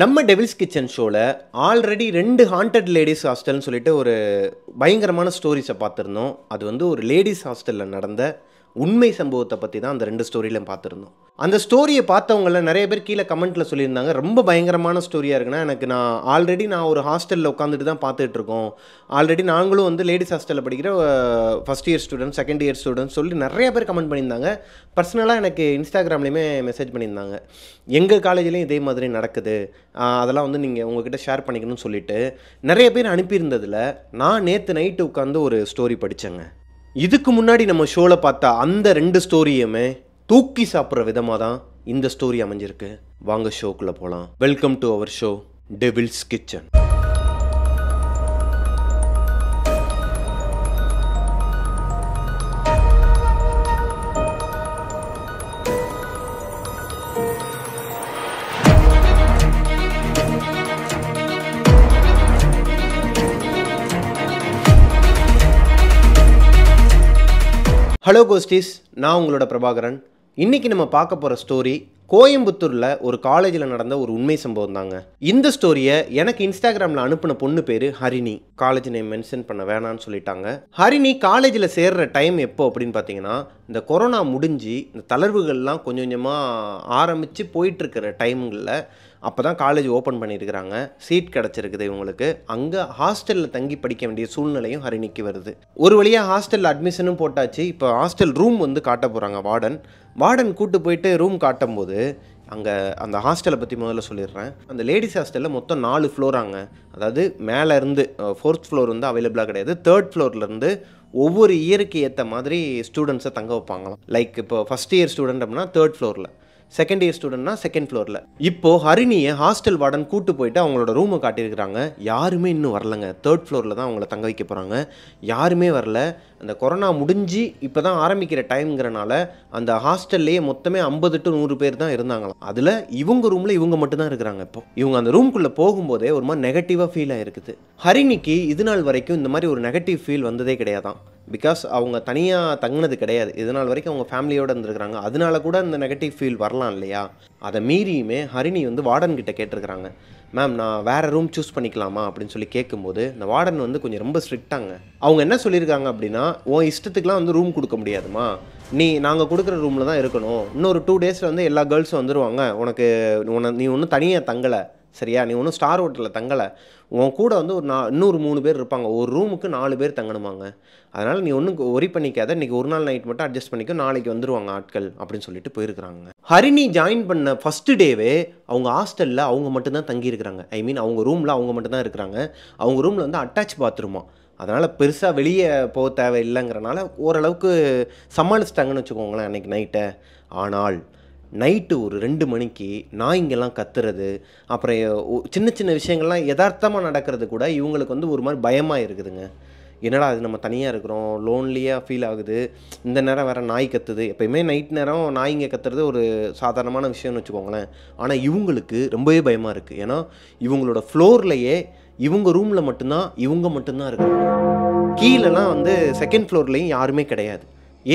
நம்ம Devil's Kitchen ஷோவில் already ரெண்டு ஹாண்டட் லேடிஸ் ஹாஸ்டல்னு சொல்லிட்டு ஒரு பயங்கரமான ஸ்டோரிஸை பார்த்துருந்தோம் அது வந்து ஒரு லேடிஸ் ஹாஸ்டலில் நடந்த உண்மை சம்பவத்தை பற்றி தான் அந்த ரெண்டு ஸ்டோரியிலும் பார்த்துருந்தோம் அந்த ஸ்டோரியை பார்த்தவங்கள நிறைய பேர் கீழே கமெண்ட்டில் சொல்லியிருந்தாங்க ரொம்ப பயங்கரமான ஸ்டோரியாக இருக்குன்னா எனக்கு நான் ஆல்ரெடி நான் ஒரு ஹாஸ்டலில் உட்காந்துட்டு தான் பார்த்துட்டு இருக்கோம் ஆல்ரெடி நாங்களும் வந்து லேடிஸ் ஹாஸ்டலில் படிக்கிற first year student second year student சொல்லி நிறைய பேர் கமெண்ட் பண்ணியிருந்தாங்க பர்சனலாக எனக்கு இன்ஸ்டாகிராம்லேயுமே மெசேஜ் பண்ணியிருந்தாங்க எங்கள் காலேஜ்லேயும் இதே மாதிரி நடக்குது அதெல்லாம் வந்து நீங்கள் உங்ககிட்ட ஷேர் பண்ணிக்கணும்னு சொல்லிட்டு நிறைய பேர் அனுப்பியிருந்ததில் நான் நேற்று நைட்டு உட்காந்து ஒரு ஸ்டோரி படித்தேங்க இதுக்கு முன்னாடி நம்ம ஷோவில் பார்த்தா அந்த ரெண்டு ஸ்டோரியுமே தூக்கி சாப்பிட்ற விதமாக தான் இந்த ஸ்டோரி அமைஞ்சிருக்கு வாங்க ஷோக்குள்ளே போகலாம் welcome to our show Devil's Kitchen hello ghosties நான் உங்களோட பிரபாகரன் இன்றைக்கி நம்ம பார்க்க போகிற ஸ்டோரி கோயம்புத்தூரில் ஒரு காலேஜில் நடந்த ஒரு உண்மை சம்பவம் தாங்க இந்த ஸ்டோரியை எனக்கு இன்ஸ்டாகிராமில் அனுப்பின பொண்ணு பேர் ஹரிணி காலேஜ் நேம் மென்ஷன் பண்ண வேணான்னு சொல்லிட்டாங்க ஹரிணி காலேஜில் சேர்கிற டைம் எப்போ அப்படின்னு பார்த்தீங்கன்னா இந்த கொரோனா முடிஞ்சு இந்த தளர்வுகள்லாம் கொஞ்சம் கொஞ்சமாக ஆரம்பித்து போயிட்டுருக்கிற டைம்களில் அப்போ தான் காலேஜ் ஓப்பன் பண்ணியிருக்கிறாங்க சீட் கிடச்சிருக்குது இவங்களுக்கு அங்கே ஹாஸ்டலில் தங்கி படிக்க வேண்டிய சூழ்நிலையும் ஹரிணிக்கு வருது ஒரு வழியாக ஹாஸ்டலில் அட்மிஷனும் போட்டாச்சு இப்போ ஹாஸ்டல் ரூம் வந்து காட்ட போகிறாங்க வார்டன் வார்டன் கூட்டு போயிட்டு ரூம் காட்டும் போது அங்கே அந்த ஹாஸ்டலை பற்றி முதல்ல சொல்லிடுறேன் அந்த லேடிஸ் ஹாஸ்டலில் மொத்தம் நாலு ஃப்ளோராங்க அதாவது மேலேருந்து ஃபோர்த் ஃப்ளோர் வந்து அவைலபிளாக கிடையாது தேர்ட் ஃப்ளோர்லேருந்து ஒவ்வொரு இயருக்கு ஏற்ற மாதிரி ஸ்டூடெண்ட்ஸை தங்க வைப்பாங்களாம் லைக் இப்போ ஃபஸ்ட் இயர் ஸ்டூடெண்ட் அப்படின்னா தேர்ட் ஃப்ளோரில் செகண்ட் இயர் ஸ்டூடெண்ட்னா செகண்ட் ஃப்ளோரில் இப்போது ஹரிணியை ஹாஸ்டல் வார்டன் கூட்டு போயிட்டு அவங்களோட ரூமை காட்டியிருக்கிறாங்க யாருமே இன்னும் வரலங்க தேர்ட் ஃப்ளோரில் தான் அவங்கள தங்க வைக்க போகிறாங்க யாருமே வரல அந்த கொரோனா முடிஞ்சு இப்போ தான் ஆரம்பிக்கிற டைம்ங்கிறனால அந்த ஹாஸ்டல்லையே மொத்தமே ஐம்பது டு நூறு பேர் தான் இருந்தாங்களாம் அதில் இவங்க ரூமில் இவங்க மட்டும்தான் இருக்கிறாங்க இப்போ இவங்க அந்த ரூம்குள்ளே போகும்போதே ஒரு மாதிரி நெகட்டிவாக ஃபீல் ஆகிருக்குது ஹரிணிக்கு இது நாள் வரைக்கும் இந்த மாதிரி ஒரு நெகட்டிவ் ஃபீல் வந்ததே கிடையாதான் பிகாஸ் அவங்க தனியாக தங்கினது கிடையாது இதனால் வரைக்கும் அவங்க ஃபேமிலியோடு இருந்திருக்கிறாங்க அதனால கூட அந்த நெகட்டிவ் ஃபீல் வரலாம் இல்லையா அதை மீறியுமே ஹரிணி வந்து வார்டன்கிட்ட கேட்டிருக்கிறாங்க மேம் நான் வேறு ரூம் சூஸ் பண்ணிக்கலாமா அப்படின்னு சொல்லி கேட்கும்போது இந்த வார்டன் வந்து கொஞ்சம் ரொம்ப ஸ்ட்ரிக்டாங்க அவங்க என்ன சொல்லியிருக்காங்க அப்படின்னா உன் இஷ்டத்துக்குலாம் வந்து ரூம் கொடுக்க முடியாதுமா நீ நாங்கள் கொடுக்குற ரூமில் தான் இருக்கணும் இன்னொரு டூ டேஸில் வந்து எல்லா கேர்ள்ஸும் வந்துடுவாங்க உனக்கு உன நீ ஒன்றும் தனியாக தங்கலை சரியா நீ ஒன்றும் ஸ்டார் ஹோட்டலில் தங்கலை உன் கூட வந்து ஒரு நா இன்னொரு மூணு பேர் இருப்பாங்க ஒரு ரூமுக்கு நாலு பேர் தங்கணுமாங்க அதனால் நீ ஒன்றும் ஒரி பண்ணிக்காத இன்றைக்கி ஒரு நாள் நைட் மட்டும் அட்ஜஸ்ட் பண்ணிக்கோ நாளைக்கு வந்துடுவாங்க ஆட்கள் அப்படின்னு சொல்லிட்டு போயிருக்கிறாங்க ஹரிணி ஜாயின் பண்ண ஃபஸ்ட்டு டேவே அவங்க ஹாஸ்டலில் அவங்க மட்டும்தான் தங்கியிருக்கிறாங்க ஐ மீன் அவங்க ரூமில் அவங்க மட்டும்தான் இருக்கிறாங்க அவங்க ரூமில் வந்து அட்டாச் பாத்ரூமா அதனால் பெருசாக வெளியே போக இல்லைங்கிறனால ஓரளவுக்கு சமாளிச்சிட்டாங்கன்னு வச்சுக்கோங்களேன் அன்றைக்கி நைட்டை ஆனால் நைட்டு ஒரு ரெண்டு மணிக்கு நாய்ங்கெல்லாம் கத்துறது அப்புறம் சின்ன சின்ன விஷயங்கள்லாம் யதார்த்தமாக நடக்கிறது கூட இவங்களுக்கு வந்து ஒரு மாதிரி பயமாக இருக்குதுங்க என்னடா அது நம்ம தனியாக இருக்கிறோம் லோன்லியாக ஃபீல் ஆகுது இந்த நேரம் வேறு நாய் கத்துது எப்போயுமே நைட் நேரம் நாய்ங்க கத்துறது ஒரு சாதாரணமான விஷயம்னு வச்சுக்கோங்களேன் ஆனால் இவங்களுக்கு ரொம்பவே பயமாக இருக்குது ஏன்னா இவங்களோட ஃப்ளோர்லையே இவங்க ரூமில் மட்டும்தான் இவங்க மட்டும்தான் இருக்கிறாங்க கீழெல்லாம் வந்து செகண்ட் ஃப்ளோர்லேயும் யாருமே கிடையாது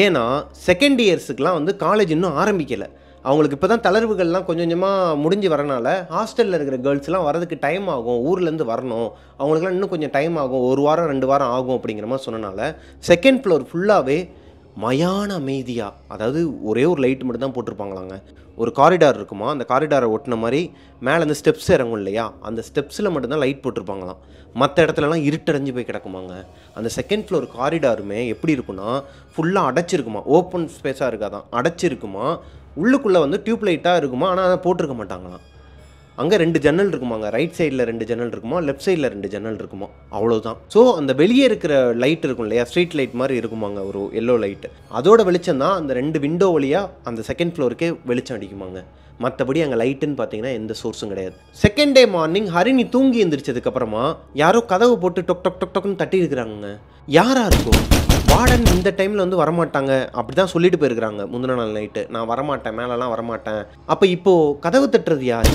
ஏன்னா செகண்ட் இயர்ஸுக்கெலாம் வந்து காலேஜ் இன்னும் ஆரம்பிக்கலை அவங்களுக்கு இப்போ தான் தளர்வுகள்லாம் கொஞ்சம் கொஞ்சமாக முடிஞ்சு வரனால ஹாஸ்டலில் இருக்கிற கேர்ள்ஸ்லாம் வரதுக்கு டைம் ஆகும் ஊர்லேருந்து வரணும் அவங்களுக்குலாம் இன்னும் கொஞ்சம் டைம் ஆகும் ஒரு வாரம் ரெண்டு வாரம் ஆகும் அப்படிங்கிற மாதிரி சொன்னனால செகண்ட் ஃப்ளோர் ஃபுல்லாகவே மயான அமைதியாக அதாவது ஒரே ஒரு லைட் மட்டும் தான் போட்டிருப்பாங்களாங்க ஒரு காரிடார் இருக்குமா அந்த காரிடாரை ஒட்டின மாதிரி மேலே அந்த ஸ்டெப்ஸ் இறங்கும் இல்லையா அந்த ஸ்டெப்ஸில் மட்டும்தான் லைட் போட்டிருப்பாங்களாம் மற்ற இடத்துலலாம் இருட்டடைஞ்சு போய் கிடக்குமாங்க அந்த செகண்ட் ஃப்ளோர் காரிடாருமே எப்படி இருக்குன்னா ஃபுல்லாக அடைச்சிருக்குமா ஓப்பன் ஸ்பேஸாக இருக்காதான் அடைச்சிருக்குமா உள்ளுக்குள்ளே வந்து டியூப் லைட்டாக இருக்குமா ஆனால் அதை போட்டிருக்க மாட்டாங்களாம் அங்கே ரெண்டு ஜன்னல் அங்கே ரைட் சைடில் ரெண்டு ஜன்னல் இருக்குமா லெஃப்ட் சைடில் ரெண்டு ஜன்னல் இருக்குமா அவ்வளோதான் ஸோ அந்த வெளியே இருக்கிற லைட் இருக்கும் இல்லையா ஸ்ட்ரீட் லைட் மாதிரி இருக்குமாங்க ஒரு எல்லோ லைட்டு அதோட வெளிச்சம் தான் அந்த ரெண்டு விண்டோ வழியாக அந்த செகண்ட் ஃப்ளோருக்கே வெளிச்சம் அடிக்குமாங்க மற்றபடி அங்கே லைட்டுன்னு பார்த்தீங்கன்னா எந்த சோர்ஸும் கிடையாது செகண்ட் டே மார்னிங் ஹரிணி தூங்கி எந்திரிச்சதுக்கப்புறமா யாரோ கதவு போட்டு டொக் டொக் டொக் டொக்னு தட்டி இருக்கிறாங்க யாராக இருக்கும் வார்டன் இந்த டைமில் வந்து வரமாட்டாங்க அப்படி தான் சொல்லிட்டு போயிருக்கிறாங்க முந்தின நாள் நைட்டு நான் வரமாட்டேன் மேலெலாம் வரமாட்டேன் அப்போ இப்போது கதவு தட்டுறது யார்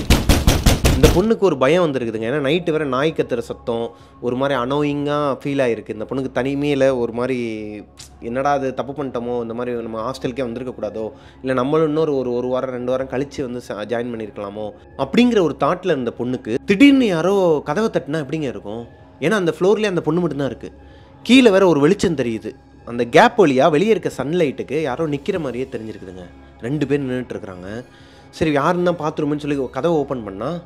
இந்த பொண்ணுக்கு ஒரு பயம் வந்துருக்குதுங்க ஏன்னா நைட்டு வேறு நாய் கத்துற சத்தம் ஒரு மாதிரி அனோயிங்காக ஃபீல் ஆகிருக்கு இந்த பொண்ணுக்கு தனிமையில் ஒரு மாதிரி என்னடா அது தப்பு பண்ணிட்டோமோ இந்த மாதிரி நம்ம ஹாஸ்டலுக்கே வந்திருக்கக்கூடாதோ இல்லை நம்மளும் இன்னொரு ஒரு ஒரு வாரம் ரெண்டு வாரம் கழித்து வந்து ஜாயின் பண்ணியிருக்கலாமோ அப்படிங்கிற ஒரு தாட்டில் இருந்த பொண்ணுக்கு திடீர்னு யாரோ கதவை தட்டினா எப்படிங்க இருக்கும் ஏன்னா அந்த ஃப்ளோர்லேயே அந்த பொண்ணு மட்டும்தான் இருக்குது கீழே வேற ஒரு வெளிச்சம் தெரியுது அந்த கேப் வழியாக வெளியே இருக்க சன்லைட்டுக்கு யாரோ நிற்கிற மாதிரியே தெரிஞ்சிருக்குதுங்க ரெண்டு பேர் நின்றுட்டுருக்குறாங்க சரி யாருன்னா பாத்ரூம்னு சொல்லி கதவை ஓப்பன் பண்ணால்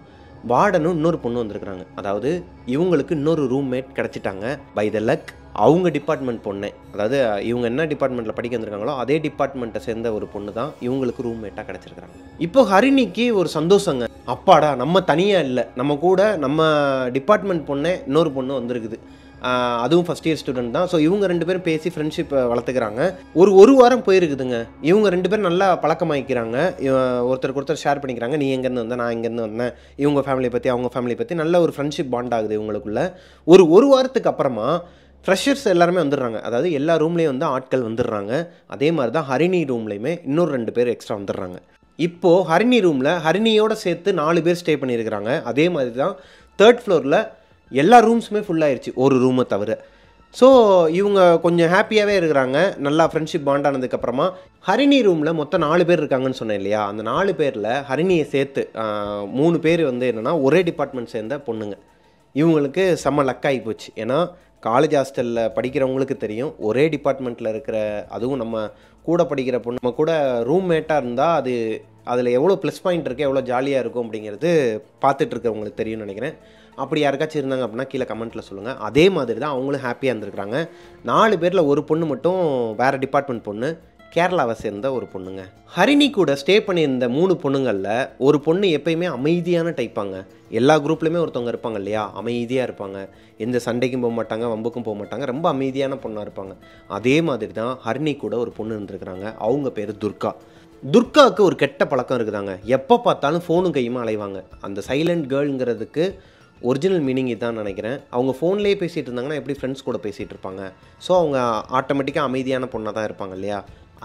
வார்டனும் இன்னொரு பொண்ணு வந்திருக்கிறாங்க அதாவது இவங்களுக்கு இன்னொரு ரூம்மேட் கிடச்சிட்டாங்க பை த லக் அவங்க டிபார்ட்மெண்ட் பொண்ணு அதாவது இவங்க என்ன டிபார்ட்மெண்ட்டில் படிக்க வந்திருக்காங்களோ அதே டிபார்ட்மெண்ட்டை சேர்ந்த ஒரு பொண்ணு தான் இவங்களுக்கு ரூம்மேட்டாக கிடச்சிருக்கிறாங்க இப்போ ஹரிணிக்கு ஒரு சந்தோஷங்க அப்பாடா நம்ம தனியாக இல்லை நம்ம கூட நம்ம டிபார்ட்மெண்ட் பொண்ணே இன்னொரு பொண்ணு வந்திருக்குது அதுவும் ஃபஸ்ட் இயர் ஸ்டூடெண்ட் தான் ஸோ இவங்க ரெண்டு பேரும் பேசி ஃப்ரெண்ட்ஷிப் வளர்த்துக்கிறாங்க ஒரு ஒரு வாரம் போயிருக்குதுங்க இவங்க ரெண்டு பேரும் நல்லா பழக்கமாயிக்கிறாங்க ஒருத்தருக்கு ஒருத்தர் ஷேர் பண்ணிக்கிறாங்க நீ எங்கேருந்து வந்தேன் நான் இங்கேருந்து வந்தேன் இவங்க ஃபேமிலியை பற்றி அவங்க ஃபேமிலியை பற்றி நல்ல ஒரு ஃப்ரெண்ட்ஷிப் பாண்ட் ஆகுது இவங்களுக்குள்ள ஒரு ஒரு வாரத்துக்கு அப்புறமா ஃப்ரெஷர்ஸ் எல்லாருமே வந்துடுறாங்க அதாவது எல்லா ரூம்லேயும் வந்து ஆட்கள் வந்துடுறாங்க அதே மாதிரி தான் ஹரிணி ரூம்லேயுமே இன்னொரு ரெண்டு பேர் எக்ஸ்ட்ரா வந்துடுறாங்க இப்போது ஹரிணி ரூமில் ஹரிணியோடு சேர்த்து நாலு பேர் ஸ்டே பண்ணியிருக்கிறாங்க அதே மாதிரி தான் தேர்ட் ஃப்ளோரில் எல்லா ரூம்ஸுமே ஃபுல்லாகிடுச்சு ஒரு ரூமை தவிர ஸோ இவங்க கொஞ்சம் ஹாப்பியாகவே இருக்கிறாங்க நல்லா ஃப்ரெண்ட்ஷிப் பாண்ட் ஆனதுக்கப்புறமா ஹரிணி ரூமில் மொத்தம் நாலு பேர் இருக்காங்கன்னு சொன்னேன் இல்லையா அந்த நாலு பேரில் ஹரிணியை சேர்த்து மூணு பேர் வந்து என்னென்னா ஒரே டிபார்ட்மெண்ட் சேர்ந்த பொண்ணுங்க இவங்களுக்கு செம்ம லக் ஆகி போச்சு ஏன்னா காலேஜ் ஹாஸ்டலில் படிக்கிறவங்களுக்கு தெரியும் ஒரே டிபார்ட்மெண்ட்டில் இருக்கிற அதுவும் நம்ம கூட படிக்கிற பொண்ணு நம்ம கூட ரூம்மேட்டாக இருந்தால் அது அதில் எவ்வளோ ப்ளஸ் பாயிண்ட் இருக்குது எவ்வளோ ஜாலியாக இருக்கும் அப்படிங்கிறது பார்த்துட்ருக்கவங்களுக்கு தெரியும்னு நினைக்கிறேன் அப்படி யாருக்காச்சும் இருந்தாங்க அப்படின்னா கீழே கமெண்ட்டில் சொல்லுங்கள் அதே மாதிரி தான் அவங்களும் ஹாப்பியாக இருந்திருக்கிறாங்க நாலு பேரில் ஒரு பொண்ணு மட்டும் வேறு டிபார்ட்மெண்ட் பொண்ணு கேரளாவை சேர்ந்த ஒரு பொண்ணுங்க ஹரிணி கூட ஸ்டே பண்ணியிருந்த மூணு பொண்ணுங்களில் ஒரு பொண்ணு எப்பயுமே அமைதியான டைப்பாங்க எல்லா குரூப்லேயுமே ஒருத்தவங்க இருப்பாங்க இல்லையா அமைதியாக இருப்பாங்க எந்த சண்டைக்கும் போக மாட்டாங்க வம்புக்கும் போக மாட்டாங்க ரொம்ப அமைதியான பொண்ணாக இருப்பாங்க அதே மாதிரி தான் ஹரிணி கூட ஒரு பொண்ணு இருந்திருக்கிறாங்க அவங்க பேர் துர்கா துர்காவுக்கு ஒரு கெட்ட பழக்கம் இருக்குதாங்க எப்போ பார்த்தாலும் ஃபோனும் கையுமா அலைவாங்க அந்த சைலண்ட் கேர்ளுங்கிறதுக்கு ஒரிஜினல் மீனிங் இதான் நினைக்கிறேன் அவங்க ஃபோன்லேயே பேசிகிட்டு இருந்தாங்கன்னா எப்படி ஃப்ரெண்ட்ஸ் கூட பேசிகிட்டு இருப்பாங்க ஸோ அவங்க ஆட்டோமேட்டிக்காக அமைதியான பொண்ணாக தான் இருப்பாங்க இல்லையா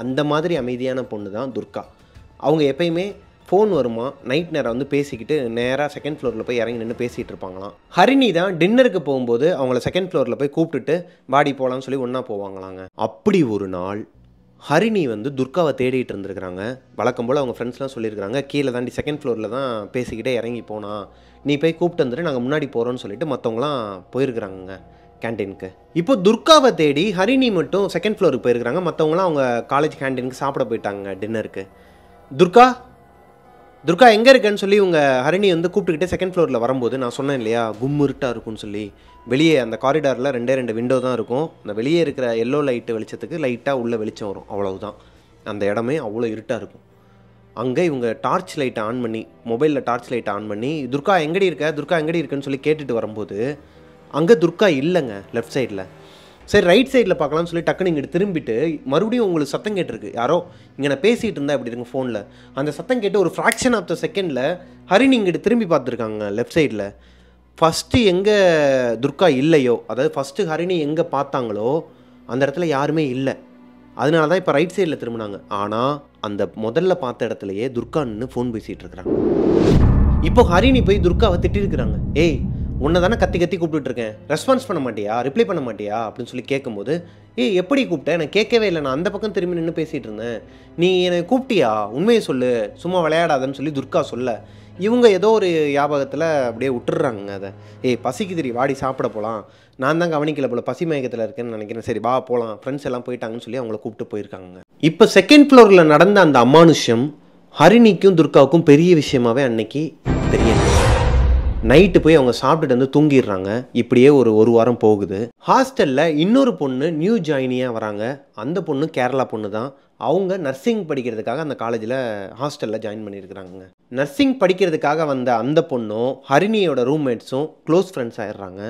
அந்த மாதிரி அமைதியான பொண்ணு தான் துர்கா அவங்க எப்பயுமே ஃபோன் வருமா நைட் நேரம் வந்து பேசிக்கிட்டு நேராக செகண்ட் ஃப்ளோரில் போய் இறங்கி நின்று பேசிகிட்டு இருப்பாங்களாம் ஹரிணி தான் டின்னருக்கு போகும்போது அவங்கள செகண்ட் ஃப்ளோரில் போய் கூப்பிட்டுட்டு பாடி போகலான்னு சொல்லி ஒன்றா போவாங்களாங்க அப்படி ஒரு நாள் ஹரிணி வந்து துர்காவை தேடிட்டு இருந்திருக்கிறாங்க வழக்கம் போல் அவங்க ஃப்ரெண்ட்ஸ்லாம் சொல்லியிருக்கிறாங்க கீழே தாண்டி செகண்ட் ஃப்ளோரில் தான் பேசிக்கிட்டே இறங்கி போனா நீ போய் கூப்பிட்டு வந்துட்டு நாங்கள் முன்னாடி போகிறோம்னு சொல்லிட்டு மற்றவங்களாம் போயிருக்கிறாங்க கேன்டீனுக்கு இப்போ துர்காவை தேடி ஹரிணி மட்டும் செகண்ட் ஃப்ளோருக்கு போயிருக்கிறாங்க மற்றவங்களாம் அவங்க காலேஜ் கேன்டீனுக்கு சாப்பிட போயிட்டாங்க டின்னருக்கு துர்கா துர்கா எங்கே இருக்கேன்னு சொல்லி உங்கள் ஹரிணி வந்து கூப்பிட்டுக்கிட்டே செகண்ட் ஃப்ளோரில் வரும்போது நான் சொன்னேன் இல்லையா கும்முருட்டாக இருக்கும்னு சொல்லி வெளியே அந்த காரிடாரில் ரெண்டே ரெண்டு விண்டோ தான் இருக்கும் அந்த வெளியே இருக்கிற எல்லோ லைட்டு வெளிச்சத்துக்கு லைட்டாக உள்ள வெளிச்சம் வரும் அவ்வளவுதான் அந்த இடமே அவ்வளோ இருட்டாக இருக்கும் அங்கே இவங்க டார்ச் லைட்டை ஆன் பண்ணி மொபைலில் டார்ச் லைட்டை ஆன் பண்ணி துர்கா எங்கடி இருக்க துர்கா எங்கடி இருக்குன்னு சொல்லி கேட்டுட்டு வரும்போது அங்கே துர்கா இல்லைங்க லெஃப்ட் சைடில் சரி ரைட் சைடில் பார்க்கலாம்னு சொல்லி டக்குனு இங்கே திரும்பிட்டு மறுபடியும் உங்களுக்கு சத்தம் கேட்டிருக்கு யாரோ இங்கே நான் பேசிகிட்டு இருந்தா இப்படி இருக்கு ஃபோனில் அந்த சத்தம் கேட்டு ஒரு ஃப்ராக்ஷன் ஆஃப் த செகண்டில் ஹரிணி இங்கிட்டு திரும்பி பார்த்துருக்காங்க லெஃப்ட் சைடில் ஃபஸ்ட்டு எங்கே துர்கா இல்லையோ அதாவது ஃபஸ்ட்டு ஹரிணி எங்கே பார்த்தாங்களோ அந்த இடத்துல யாருமே இல்லை அதனால தான் இப்போ ரைட் சைடில் திரும்பினாங்க ஆனால் அந்த முதல்ல பார்த்த இடத்துலையே துர்கான்னு ஃபோன் பேசிகிட்டு இருக்கிறாங்க இப்போ ஹரிணி போய் துர்காவை திட்டிருக்கிறாங்க ஏய் உன்னை தானே கத்தி கத்தி இருக்கேன் ரெஸ்பான்ஸ் பண்ண மாட்டியா ரிப்ளை பண்ண மாட்டியா அப்படின்னு சொல்லி கேட்கும்போது ஏய் எப்படி கூப்பிட்டேன் நான் கேட்கவே இல்லை நான் அந்த பக்கம் திரும்பி நின்று பேசிகிட்டு இருந்தேன் நீ என்னை கூப்பிட்டியா உண்மையை சொல்லு சும்மா விளையாடாதன்னு சொல்லி துர்கா சொல்ல இவங்க ஏதோ ஒரு ஞாபகத்தில் அப்படியே விட்டுடுறாங்க அதை ஏய் பசிக்கு தெரிய வாடி சாப்பிட போகலாம் நான் தான் கவனிக்கல போல் பசி மயக்கத்தில் இருக்கேன்னு நினைக்கிறேன் சரி வா போகலாம் ஃப்ரெண்ட்ஸ் எல்லாம் போயிட்டாங்கன்னு சொல்லி அவங்கள கூப்பிட்டு போயிருக்காங்க இப்போ செகண்ட் ஃப்ளோரில் நடந்த அந்த அமானுஷ்யம் ஹரிணிக்கும் துர்காவுக்கும் பெரிய விஷயமாவே அன்னைக்கு தெரியும் நைட்டு போய் அவங்க சாப்பிட்டுட்டு வந்து தூங்கிடுறாங்க இப்படியே ஒரு ஒரு வாரம் போகுது ஹாஸ்டலில் இன்னொரு பொண்ணு நியூ ஜாயினியாக வராங்க அந்த பொண்ணு கேரளா பொண்ணு தான் அவங்க நர்சிங் படிக்கிறதுக்காக அந்த காலேஜில் ஹாஸ்டலில் ஜாயின் பண்ணியிருக்கிறாங்க நர்சிங் படிக்கிறதுக்காக வந்த அந்த பொண்ணும் ஹரிணியோட ரூம்மேட்ஸும் க்ளோஸ் ஃப்ரெண்ட்ஸ் ஆயிடுறாங்க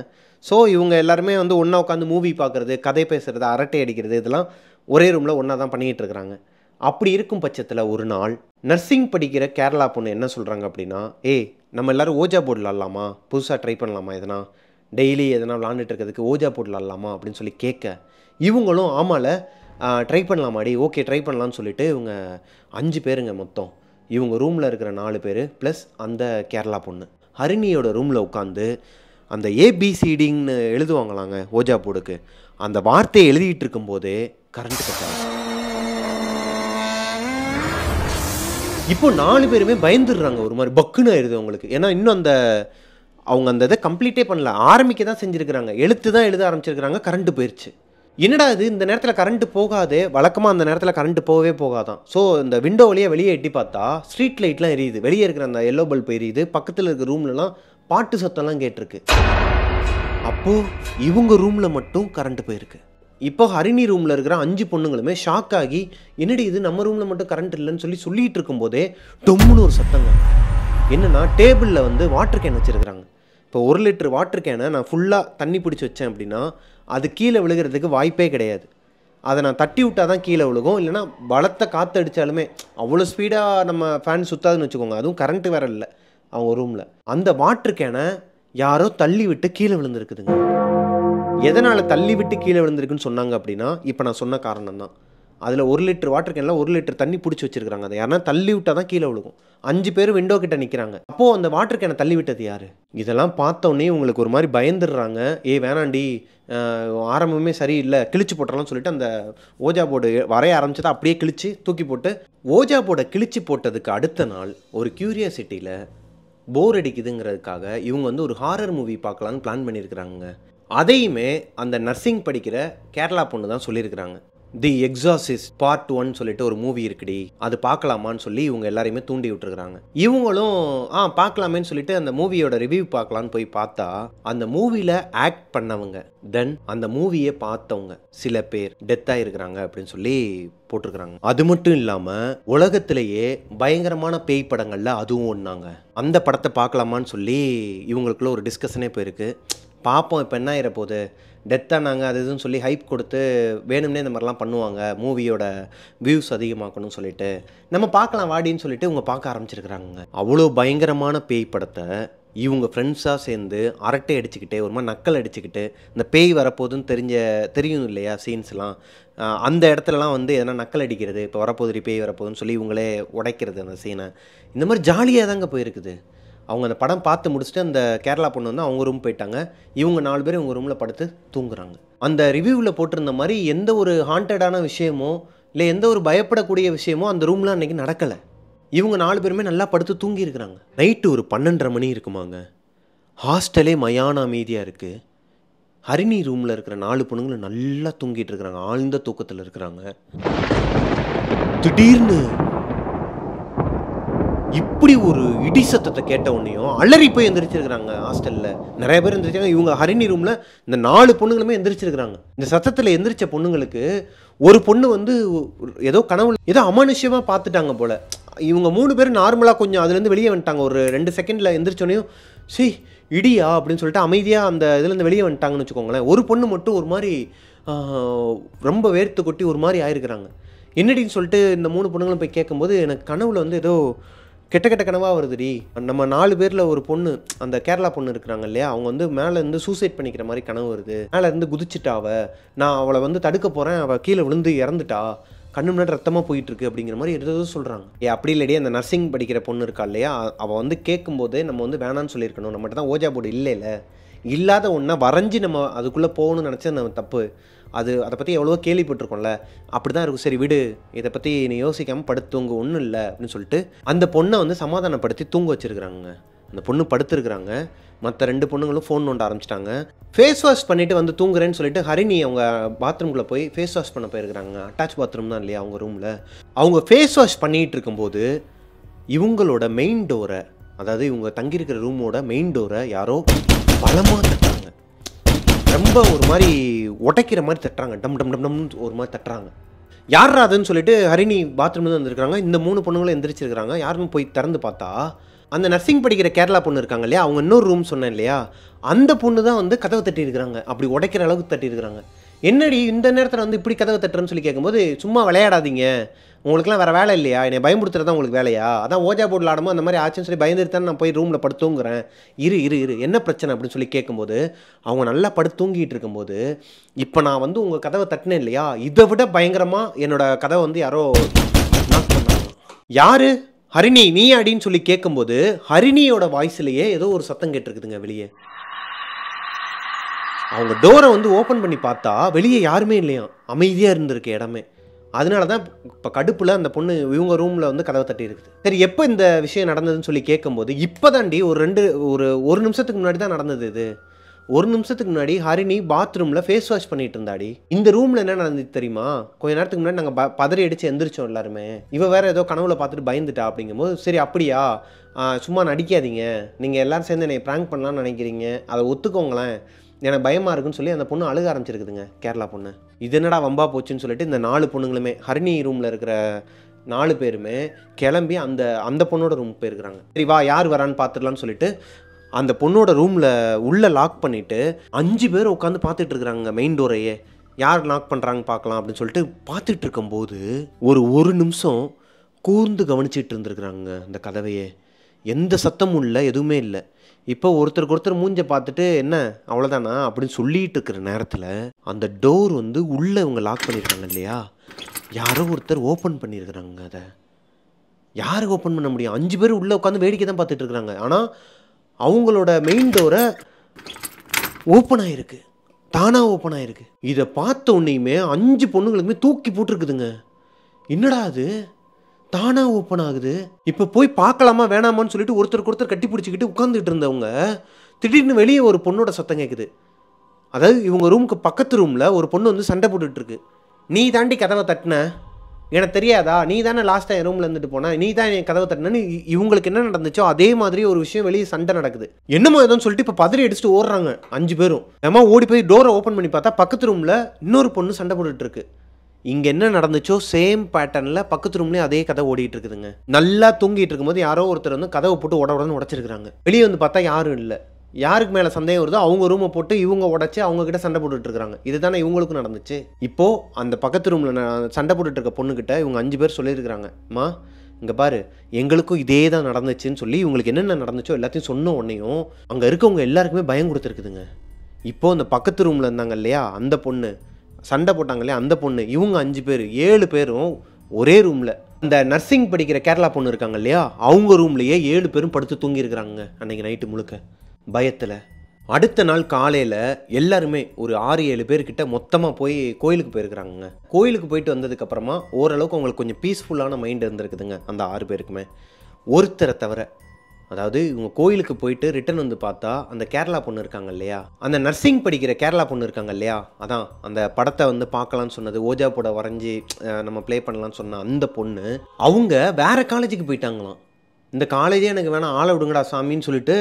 ஸோ இவங்க எல்லாருமே வந்து ஒன்றா உட்காந்து மூவி பார்க்குறது கதை பேசுகிறது அரட்டை அடிக்கிறது இதெல்லாம் ஒரே ரூமில் ஒன்றா தான் பண்ணிக்கிட்டு இருக்கிறாங்க அப்படி இருக்கும் பட்சத்தில் ஒரு நாள் நர்சிங் படிக்கிற கேரளா பொண்ணு என்ன சொல்கிறாங்க அப்படின்னா ஏய் நம்ம எல்லோரும் ஓஜா போர்டு விளாட்லாமா புதுசாக ட்ரை பண்ணலாமா எதனா டெய்லி எதனா விளாண்டுட்டு இருக்கிறதுக்கு ஓஜா போர்டு விளாட்லாமா அப்படின்னு சொல்லி கேட்க இவங்களும் ஆமால ட்ரை பண்ணலாமாடி ஓகே ட்ரை பண்ணலான்னு சொல்லிட்டு இவங்க அஞ்சு பேருங்க மொத்தம் இவங்க ரூமில் இருக்கிற நாலு பேர் ப்ளஸ் அந்த கேரளா பொண்ணு ஹரிணியோட ரூமில் உட்காந்து அந்த ஏபிசிடின்னு எழுதுவாங்களாங்க ஓஜா போர்டுக்கு அந்த வார்த்தையை எழுதிட்டு இருக்கும்போதே கரண்ட் கட்டாங்க இப்போ நாலு பேருமே பயந்துடுறாங்க ஒரு மாதிரி பக்குன்னு ஆயிடுது அவங்களுக்கு ஏன்னா இன்னும் அந்த அவங்க அந்த இதை கம்ப்ளீட்டே பண்ணல ஆரம்பிக்க தான் செஞ்சுருக்கிறாங்க எழுத்து தான் எழுத ஆரம்பிச்சிருக்கிறாங்க கரண்ட்டு போயிடுச்சு என்னடா இது இந்த நேரத்தில் கரண்ட்டு போகாதே வழக்கமாக அந்த நேரத்தில் கரண்ட்டு போகவே போகாதான் ஸோ இந்த விண்டோ வழியாக வெளியே எட்டி பார்த்தா ஸ்ட்ரீட் லைட்லாம் எரியுது வெளியே இருக்கிற அந்த எல்லோ பல்ப் எரியுது பக்கத்தில் இருக்கிற ரூம்லலாம் பாட்டு சத்தம்லாம் கேட்டிருக்கு அப்போது இவங்க ரூமில் மட்டும் கரண்ட்டு போயிருக்கு இப்போ ஹரிணி ரூமில் இருக்கிற அஞ்சு பொண்ணுங்களுமே ஷாக் ஆகி என்னடி இது நம்ம ரூமில் மட்டும் கரண்ட் இல்லைன்னு சொல்லி சொல்லிகிட்டு இருக்கும்போதே டொம்முன்னு ஒரு சத்தங்க என்னென்னா டேபிளில் வந்து வாட்டர் கேன் வச்சுருக்குறாங்க இப்போ ஒரு லிட்டர் வாட்டர் கேனை நான் ஃபுல்லாக தண்ணி பிடிச்சி வச்சேன் அப்படின்னா அது கீழே விழுகிறதுக்கு வாய்ப்பே கிடையாது அதை நான் தட்டி விட்டால் தான் கீழே விழுகும் இல்லைனா பலத்த காற்று அடித்தாலுமே அவ்வளோ ஸ்பீடாக நம்ம ஃபேன் சுற்றாதுன்னு வச்சுக்கோங்க அதுவும் கரண்ட்டு வேறு இல்லை அவங்க ரூமில் அந்த வாட்டர் கேனை யாரோ தள்ளி விட்டு கீழே விழுந்துருக்குதுங்க எதனால் தள்ளி விட்டு கீழே விழுந்திருக்குன்னு சொன்னாங்க அப்படின்னா இப்போ நான் சொன்ன காரணம் தான் அதில் ஒரு லிட்டர் வாட்டர் கேனில் ஒரு லிட்டர் தண்ணி பிடிச்சி வச்சிருக்காங்க அதை யாருன்னா தள்ளி விட்டால் தான் கீழே விழுகும் அஞ்சு பேர் விண்டோ கிட்ட நிற்கிறாங்க அப்போது அந்த வாட்டர் கேனை தள்ளி விட்டது யார் இதெல்லாம் பார்த்தோன்னே உங்களுக்கு ஒரு மாதிரி பயந்துடுறாங்க ஏ வேணாண்டி ஆரம்பமே சரியில்லை கிழிச்சு போட்டாலும் சொல்லிட்டு அந்த ஓஜா போர்டு வரைய ஆரம்பிச்சதை அப்படியே கிழிச்சு தூக்கி போட்டு ஓஜா போர்டை கிழிச்சு போட்டதுக்கு அடுத்த நாள் ஒரு க்யூரியாசிட்டியில் போர் அடிக்குதுங்கிறதுக்காக இவங்க வந்து ஒரு ஹாரர் மூவி பார்க்கலான்னு பிளான் பண்ணியிருக்கிறாங்க அதையுமே அந்த நர்சிங் படிக்கிற கேரளா பொண்ணு தான் சொல்லியிருக்கிறாங்க தி எக்ஸாசிஸ் பார்ட் ஒன் சொல்லிட்டு ஒரு மூவி இருக்குடி அது பார்க்கலாமான்னு சொல்லி இவங்க எல்லாரையுமே தூண்டி விட்டுருக்குறாங்க இவங்களும் ஆ பார்க்கலாமேன்னு சொல்லிட்டு அந்த மூவியோட ரிவ்யூ பார்க்கலான்னு போய் பார்த்தா அந்த மூவியில் ஆக்ட் பண்ணவங்க தென் அந்த மூவியை பார்த்தவங்க சில பேர் டெத் ஆகிருக்கிறாங்க அப்படின்னு சொல்லி போட்டிருக்கிறாங்க அது மட்டும் இல்லாமல் உலகத்திலேயே பயங்கரமான பேய் படங்களில் அதுவும் ஒன்றாங்க அந்த படத்தை பார்க்கலாமான்னு சொல்லி இவங்களுக்குள்ள ஒரு டிஸ்கஷனே போயிருக்கு பார்ப்போம் இப்போ என்ன ஆகிற போகுது டெத்தாக நாங்கள் அது இதுன்னு சொல்லி ஹைப் கொடுத்து வேணும்னே இந்த மாதிரிலாம் பண்ணுவாங்க மூவியோட வியூஸ் அதிகமாக்கணும்னு சொல்லிட்டு நம்ம பார்க்கலாம் வாடின்னு சொல்லிட்டு இவங்க பார்க்க ஆரம்பிச்சிருக்கிறாங்க அவ்வளோ பயங்கரமான பேய் படத்தை இவங்க ஃப்ரெண்ட்ஸாக சேர்ந்து அரட்டை அடிச்சுக்கிட்டு ஒரு மாதிரி நக்கல் அடிச்சுக்கிட்டு இந்த பேய் வரப்போகுதுன்னு தெரிஞ்ச தெரியும் இல்லையா சீன்ஸ்லாம் அந்த இடத்துலலாம் வந்து எதனா நக்கல் அடிக்கிறது இப்போ வரப்போகுது பேய் வரப்போகுதுன்னு சொல்லி இவங்களே உடைக்கிறது அந்த சீனை இந்த மாதிரி ஜாலியாக தாங்க போயிருக்குது அவங்க அந்த படம் பார்த்து முடிச்சுட்டு அந்த கேரளா பொண்ணு வந்து அவங்க ரூம் போயிட்டாங்க இவங்க நாலு பேர் இவங்க ரூமில் படுத்து தூங்குறாங்க அந்த ரிவ்யூவில் போட்டிருந்த மாதிரி எந்த ஒரு ஹாண்டடான விஷயமோ இல்லை எந்த ஒரு பயப்படக்கூடிய விஷயமோ அந்த ரூமில் அன்றைக்கி நடக்கலை இவங்க நாலு பேருமே நல்லா படுத்து தூங்கியிருக்கிறாங்க நைட்டு ஒரு பன்னெண்டரை மணி இருக்குமாங்க ஹாஸ்டலே மயான அமைதியாக இருக்குது ஹரிணி ரூமில் இருக்கிற நாலு பொண்ணுங்களும் நல்லா தூங்கிட்டு இருக்கிறாங்க ஆழ்ந்த தூக்கத்தில் இருக்கிறாங்க திடீர்னு இப்படி ஒரு இடி சத்தத்தை கேட்ட உடனேயும் அலறி போய் எந்திரிச்சிருக்கிறாங்க ஹாஸ்டலில் நிறைய பேர் எந்திரிச்சாங்க இவங்க ஹரிணி ரூமில் இந்த நாலு பொண்ணுங்களுமே எந்திரிச்சிருக்கிறாங்க இந்த சத்தத்தில் எந்திரிச்ச பொண்ணுங்களுக்கு ஒரு பொண்ணு வந்து ஏதோ கனவு ஏதோ அமானுஷ்யமாக பார்த்துட்டாங்க போல் இவங்க மூணு பேரும் நார்மலாக கொஞ்சம் அதுலேருந்து வெளியே வந்துட்டாங்க ஒரு ரெண்டு செகண்டில் எந்திரிச்சோனையும் சி இடியா அப்படின்னு சொல்லிட்டு அமைதியாக அந்த இதுலேருந்து வெளியே வந்துட்டாங்கன்னு வச்சுக்கோங்களேன் ஒரு பொண்ணு மட்டும் ஒரு மாதிரி ரொம்ப வேர்த்து கொட்டி ஒரு மாதிரி ஆயிருக்கிறாங்க என்னடின்னு சொல்லிட்டு இந்த மூணு பொண்ணுங்களும் போய் கேட்கும்போது எனக்கு கனவுல வந்து ஏதோ கெட்ட கெட்ட கனவாக வருதுடி நம்ம நாலு பேரில் ஒரு பொண்ணு அந்த கேரளா பொண்ணு இருக்கிறாங்க இல்லையா அவங்க வந்து மேலே இருந்து சூசைட் பண்ணிக்கிற மாதிரி கனவு வருது மேலே இருந்து குதிச்சுட்டா நான் அவளை வந்து தடுக்க போகிறேன் அவள் கீழே விழுந்து இறந்துட்டா கண்ணு முன்னாடி ரத்தமாக போயிட்டுருக்கு அப்படிங்கிற மாதிரி எதாவது சொல்கிறாங்க ஏ அப்படி இல்லையே அந்த நர்சிங் படிக்கிற பொண்ணு இருக்கா இல்லையா அவள் வந்து கேட்கும்போதே நம்ம வந்து வேணான்னு சொல்லியிருக்கணும் நம்மகிட்ட தான் ஓஜா போர்டு இல்லைல்ல இல்லாத ஒன்றா வரைஞ்சி நம்ம அதுக்குள்ளே போகணும்னு நினச்சா நம்ம தப்பு அது அதை பற்றி எவ்வளோ கேள்விப்பட்டிருக்கோம்ல அப்படி தான் இருக்கும் சரி விடு இதை பற்றி நீ யோசிக்காமல் படுத்து தூங்க ஒன்றும் இல்லை அப்படின்னு சொல்லிட்டு அந்த பொண்ணை வந்து சமாதானப்படுத்தி தூங்க வச்சுருக்குறாங்க அந்த பொண்ணு படுத்துருக்குறாங்க மற்ற ரெண்டு பொண்ணுங்களும் ஃபோன் நோண்ட ஆரம்பிச்சிட்டாங்க ஃபேஸ் வாஷ் பண்ணிவிட்டு வந்து தூங்குறேன்னு சொல்லிட்டு ஹரிணி அவங்க பாத்ரூம்குள்ளே போய் ஃபேஸ் வாஷ் பண்ண போயிருக்கிறாங்க அட்டாச் பாத்ரூம் தான் இல்லையா அவங்க ரூமில் அவங்க ஃபேஸ் வாஷ் பண்ணிகிட்டு இருக்கும்போது இவங்களோட மெயின் டோரை அதாவது இவங்க தங்கியிருக்கிற ரூமோட மெயின் டோரை யாரோ பலமாக ரொம்ப ஒரு மாதிரி உடைக்கிற மாதிரி தட்டுறாங்க டம் டம் டம் டம்னு ஒரு மாதிரி தட்டுறாங்க யார் அதுன்னு சொல்லிட்டு ஹரிணி பாத்ரூம்ல தான் வந்திருக்காங்க இந்த மூணு பொண்ணுங்களும் எந்திரிச்சிருக்கிறாங்க யாருமே போய் திறந்து பார்த்தா அந்த நர்சிங் படிக்கிற கேரளா பொண்ணு இருக்காங்க இல்லையா அவங்க இன்னொரு ரூம் சொன்னேன் இல்லையா அந்த பொண்ணு தான் வந்து கதவை தட்டியிருக்கிறாங்க அப்படி உடைக்கிற அளவுக்கு தட்டியிருக்கிறாங்க என்னடி இந்த நேரத்தில் வந்து இப்படி கதவை தட்டுறேன்னு சொல்லி கேட்கும்போது சும்மா விளையாடாதீங்க உங்களுக்குலாம் வேறு வேலை இல்லையா என்னை பயமுடுத்துறது தான் உங்களுக்கு வேலையா அதான் ஓஜா போர்டில் ஆடமோ அந்த மாதிரி ஆச்சுன்னு சொல்லி பயந்துருத்தானே நான் போய் ரூமில் படுத்துங்கிறேன் இரு இரு இரு என்ன பிரச்சனை அப்படின்னு சொல்லி கேட்கும்போது அவங்க நல்லா படுத்து இருக்கும்போது இப்போ நான் வந்து உங்கள் கதவை தட்டினேன் இல்லையா இதை விட பயங்கரமாக என்னோடய கதவை வந்து யாரோ யார் ஹரிணி நீ அப்படின்னு சொல்லி கேட்கும்போது ஹரிணியோட வாய்ஸ்லேயே ஏதோ ஒரு சத்தம் கேட்டிருக்குதுங்க வெளியே அவங்க டோரை வந்து ஓப்பன் பண்ணி பார்த்தா வெளியே யாருமே இல்லையா அமைதியாக இருந்திருக்கு இடமே அதனால தான் இப்போ கடுப்பில் அந்த பொண்ணு இவங்க ரூமில் வந்து கதவை தட்டி இருக்குது சரி எப்போ இந்த விஷயம் நடந்ததுன்னு சொல்லி கேட்கும்போது இப்போ தாண்டி ஒரு ரெண்டு ஒரு ஒரு நிமிஷத்துக்கு முன்னாடி தான் நடந்தது இது ஒரு நிமிஷத்துக்கு முன்னாடி ஹரிணி பாத்ரூமில் ஃபேஸ் வாஷ் பண்ணிட்டு இருந்தாடி இந்த ரூமில் என்ன நடந்தது தெரியுமா கொஞ்ச நேரத்துக்கு முன்னாடி நாங்கள் பதறி அடித்து எந்திரிச்சோம் எல்லாருமே இவள் வேறு ஏதோ கனவுல பார்த்துட்டு பயந்துட்டா அப்படிங்கும்போது சரி அப்படியா சும்மா நடிக்காதீங்க நீங்கள் எல்லோரும் சேர்ந்து என்னை ப்ராங்க் பண்ணலாம்னு நினைக்கிறீங்க அதை ஒத்துக்கோங்களேன் எனக்கு பயமாக இருக்குன்னு சொல்லி அந்த பொண்ணு அழுக ஆரம்பிச்சிருக்குதுங்க கேரளா பொண்ணு இது என்னடா வம்பா போச்சுன்னு சொல்லிட்டு இந்த நாலு பொண்ணுங்களுமே ஹரிணி ரூமில் இருக்கிற நாலு பேருமே கிளம்பி அந்த அந்த பொண்ணோட ரூம் போயிருக்கிறாங்க சரி வா யார் வரான்னு பார்த்துடலான்னு சொல்லிட்டு அந்த பொண்ணோட ரூமில் உள்ளே லாக் பண்ணிவிட்டு அஞ்சு பேர் உட்காந்து பார்த்துட்டு இருக்கிறாங்க மெயின் டோரையே யார் லாக் பண்ணுறாங்க பார்க்கலாம் அப்படின்னு சொல்லிட்டு பார்த்துட்டு இருக்கும்போது ஒரு ஒரு நிமிஷம் கூர்ந்து கவனிச்சிட்டு இருந்துருக்குறாங்க அந்த கதவையே எந்த சத்தமும் இல்லை எதுவுமே இல்லை இப்போ ஒருத்தருக்கு ஒருத்தர் மூஞ்ச பார்த்துட்டு என்ன அவ்வளோதானா அப்படின்னு சொல்லிட்டு இருக்கிற நேரத்தில் அந்த டோர் வந்து உள்ளே இவங்க லாக் பண்ணியிருக்காங்க இல்லையா யாரோ ஒருத்தர் ஓப்பன் பண்ணியிருக்கிறாங்க அதை யாருக்கு ஓப்பன் பண்ண முடியும் அஞ்சு பேர் உள்ளே உட்காந்து வேடிக்கை தான் பார்த்துட்டு இருக்கிறாங்க ஆனால் அவங்களோட மெயின் டோரை ஓப்பன் ஆகிருக்கு தானாக ஓப்பன் ஆகிருக்கு இதை பார்த்த உன்னையுமே அஞ்சு பொண்ணுங்களுக்குமே தூக்கி போட்டிருக்குதுங்க என்னடா அது தானாக ஓப்பன் ஆகுது இப்போ போய் பார்க்கலாமா வேணாமான்னு சொல்லிட்டு ஒருத்தருக்கு ஒருத்தர் கட்டி பிடிச்சிக்கிட்டு உட்காந்துட்டு இருந்தவங்க திடீர்னு வெளியே ஒரு பொண்ணோட சத்தம் கேட்குது அதாவது இவங்க ரூமுக்கு பக்கத்து ரூமில் ஒரு பொண்ணு வந்து சண்டை போட்டுட்ருக்கு நீ தாண்டி கதவை தட்டின எனக்கு தெரியாதா நீ தானே லாஸ்ட்டாக என் ரூமில் இருந்துட்டு போனால் நீ தான் என் கதவை தட்டினேன்னு இவங்களுக்கு என்ன நடந்துச்சோ அதே மாதிரி ஒரு விஷயம் வெளியே சண்டை நடக்குது என்னமோ ஏதோன்னு சொல்லிட்டு இப்போ பதறி அடிச்சுட்டு ஓடுறாங்க அஞ்சு பேரும் ஏமா ஓடி போய் டோரை ஓப்பன் பண்ணி பார்த்தா பக்கத்து ரூமில் இன்னொரு பொண்ணு சண்டை போட்டுட்ருக்கு இங்கே என்ன நடந்துச்சோ சேம் பேட்டர்னில் பக்கத்து ரூம்லேயே அதே கதை ஓடிட்டு இருக்குதுங்க நல்லா தூங்கிட்டு இருக்கும்போது யாரோ ஒருத்தர் வந்து கதவை போட்டு உட உடனே உடச்சிருக்கிறாங்க வெளியே வந்து பார்த்தா யாரும் இல்லை யாருக்கு மேலே சந்தேகம் வருதோ அவங்க ரூமை போட்டு இவங்க உடச்சி அவங்க கிட்ட சண்டை போட்டுட்டு இருக்காங்க இதுதானே இவங்களுக்கும் நடந்துச்சு இப்போ அந்த பக்கத்து ரூம்ல சண்டை போட்டுட்டு இருக்க பொண்ணுக்கிட்ட இவங்க அஞ்சு பேர் சொல்லியிருக்கிறாங்க மா இங்கே பாரு எங்களுக்கும் இதே தான் நடந்துச்சுன்னு சொல்லி இவங்களுக்கு என்னென்ன நடந்துச்சோ எல்லாத்தையும் சொன்ன உடனேயும் அங்கே இருக்கவங்க எல்லாருக்குமே பயம் கொடுத்துருக்குதுங்க இப்போது அந்த பக்கத்து ரூமில் இருந்தாங்க இல்லையா அந்த பொண்ணு சண்டை போட்டாங்களே அந்த பொண்ணு இவங்க அஞ்சு பேர் ஏழு பேரும் ஒரே ரூமில் இந்த நர்சிங் படிக்கிற கேரளா பொண்ணு இருக்காங்க இல்லையா அவங்க ரூம்லேயே ஏழு பேரும் படுத்து தூங்கியிருக்கிறாங்க அன்றைக்கி நைட்டு முழுக்க பயத்தில் அடுத்த நாள் காலையில் எல்லாருமே ஒரு ஆறு ஏழு பேர்கிட்ட மொத்தமாக போய் கோயிலுக்கு போயிருக்கிறாங்க கோயிலுக்கு போயிட்டு வந்ததுக்கப்புறமா ஓரளவுக்கு அவங்களுக்கு கொஞ்சம் பீஸ்ஃபுல்லான மைண்ட் இருந்திருக்குதுங்க அந்த ஆறு பேருக்குமே ஒருத்தரை தவிர அதாவது இவங்க கோயிலுக்கு போயிட்டு ரிட்டன் வந்து பார்த்தா அந்த கேரளா பொண்ணு இருக்காங்க இல்லையா அந்த நர்சிங் படிக்கிற கேரளா பொண்ணு இருக்காங்க இல்லையா அதான் அந்த படத்தை வந்து பார்க்கலாம்னு சொன்னது ஓஜா போட வரைஞ்சி நம்ம ப்ளே பண்ணலாம்னு சொன்ன அந்த பொண்ணு அவங்க வேற காலேஜுக்கு போயிட்டாங்களாம் இந்த காலேஜே எனக்கு வேணாம் ஆளை விடுங்கடா சாமின்னு சொல்லிட்டு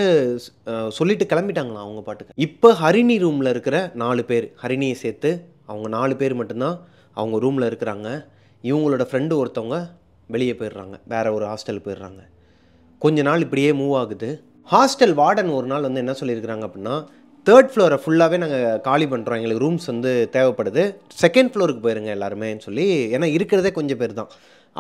சொல்லிட்டு கிளம்பிட்டாங்களாம் அவங்க பாட்டுக்கு இப்போ ஹரிணி ரூமில் இருக்கிற நாலு பேர் ஹரிணியை சேர்த்து அவங்க நாலு பேர் மட்டும்தான் அவங்க ரூமில் இருக்கிறாங்க இவங்களோட ஃப்ரெண்டு ஒருத்தவங்க வெளியே போயிடுறாங்க வேற ஒரு ஹாஸ்டல் போயிடுறாங்க கொஞ்ச நாள் இப்படியே மூவ் ஆகுது ஹாஸ்டல் வார்டன் ஒரு நாள் வந்து என்ன சொல்லியிருக்கிறாங்க அப்படின்னா தேர்ட் ஃப்ளோரை ஃபுல்லாகவே நாங்கள் காலி பண்ணுறோம் எங்களுக்கு ரூம்ஸ் வந்து தேவைப்படுது செகண்ட் ஃப்ளோருக்கு போயிருங்க எல்லாருமே சொல்லி ஏன்னா இருக்கிறதே கொஞ்சம் பேர் தான்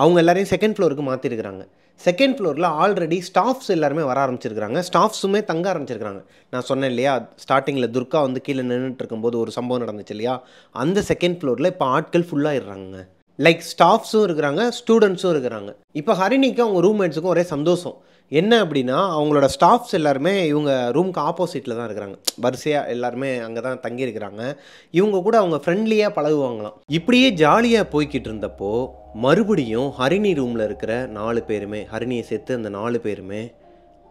அவங்க எல்லாரையும் செகண்ட் ஃப்ளோருக்கு மாற்றிருக்கிறாங்க செகண்ட் ஃப்ளோரில் ஆல்ரெடி ஸ்டாஃப்ஸ் எல்லாருமே வர ஆரம்பிச்சிருக்கிறாங்க ஸ்டாஃப்ஸுமே தங்க ஆரம்பிச்சிருக்கிறாங்க நான் சொன்னேன் இல்லையா ஸ்டார்டிங்கில் துர்கா வந்து கீழே நின்றுட்டு இருக்கும்போது ஒரு சம்பவம் நடந்துச்சு இல்லையா அந்த செகண்ட் ஃப்ளோரில் இப்போ ஆட்கள் ஃபுல்லாகிடுறாங்க லைக் ஸ்டாஃப்ஸும் இருக்கிறாங்க ஸ்டூடெண்ட்ஸும் இருக்கிறாங்க இப்போ ஹரிணிக்கு அவங்க ரூம்மேட்ஸுக்கும் ஒரே சந்தோஷம் என்ன அப்படின்னா அவங்களோட ஸ்டாஃப்ஸ் எல்லாருமே இவங்க ரூமுக்கு ஆப்போசிட்டில் தான் இருக்கிறாங்க வரிசையாக எல்லாருமே அங்கே தான் தங்கியிருக்கிறாங்க இவங்க கூட அவங்க ஃப்ரெண்ட்லியாக பழகுவாங்களாம் இப்படியே ஜாலியாக போய்கிட்டு இருந்தப்போ மறுபடியும் ஹரிணி ரூமில் இருக்கிற நாலு பேருமே ஹரிணியை சேர்த்து அந்த நாலு பேருமே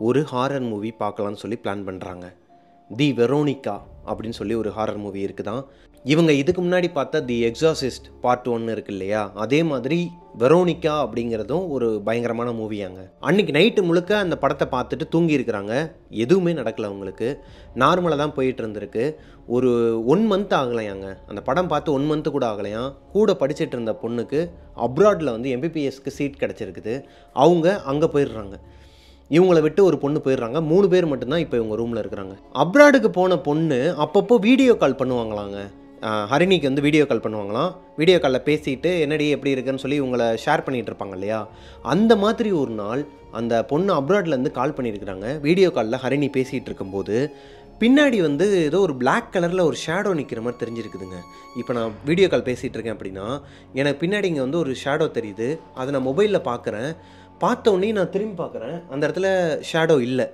ஒரு ஹாரர் மூவி பார்க்கலான்னு சொல்லி பிளான் பண்ணுறாங்க தி வெரோனிகா அப்படின்னு சொல்லி ஒரு ஹாரர் மூவி இருக்குதான் இவங்க இதுக்கு முன்னாடி பார்த்த தி எக்ஸாசிஸ்ட் பார்ட் ஒன்று இருக்கு இல்லையா அதே மாதிரி வெரோனிக்கா அப்படிங்கிறதும் ஒரு பயங்கரமான மூவியாங்க அன்னைக்கு நைட்டு முழுக்க அந்த படத்தை பார்த்துட்டு தூங்கி இருக்கிறாங்க எதுவுமே நடக்கலை அவங்களுக்கு நார்மலாக தான் போயிட்டு இருந்திருக்கு ஒரு ஒன் மந்த் ஆகலையாங்க அந்த படம் பார்த்து ஒன் மந்த்து கூட ஆகலையா கூட படிச்சுட்டு இருந்த பொண்ணுக்கு அப்ராடில் வந்து எம்பிபிஎஸ்க்கு சீட் கிடச்சிருக்குது அவங்க அங்கே போயிடுறாங்க இவங்களை விட்டு ஒரு பொண்ணு போயிடுறாங்க மூணு பேர் மட்டும்தான் இப்போ இவங்க ரூமில் இருக்கிறாங்க அப்ராடுக்கு போன பொண்ணு அப்பப்போ வீடியோ கால் பண்ணுவாங்களாங்க ஹரிணிக்கு வந்து வீடியோ கால் பண்ணுவாங்களாம் வீடியோ காலில் பேசிட்டு என்னடி எப்படி இருக்குன்னு சொல்லி இவங்களை ஷேர் பண்ணிகிட்டு இருப்பாங்க இல்லையா அந்த மாதிரி ஒரு நாள் அந்த பொண்ணு அப்ராட்லேருந்து கால் பண்ணியிருக்கிறாங்க வீடியோ காலில் ஹரிணி பேசிகிட்டு இருக்கும்போது பின்னாடி வந்து ஏதோ ஒரு பிளாக் கலரில் ஒரு ஷேடோ நிற்கிற மாதிரி தெரிஞ்சிருக்குதுங்க இப்போ நான் வீடியோ கால் பேசிகிட்டு இருக்கேன் அப்படின்னா எனக்கு பின்னாடி இங்கே வந்து ஒரு ஷேடோ தெரியுது அதை நான் மொபைலில் பார்க்குறேன் பார்த்த உடனே நான் திரும்பி பார்க்குறேன் அந்த இடத்துல ஷேடோ இல்லை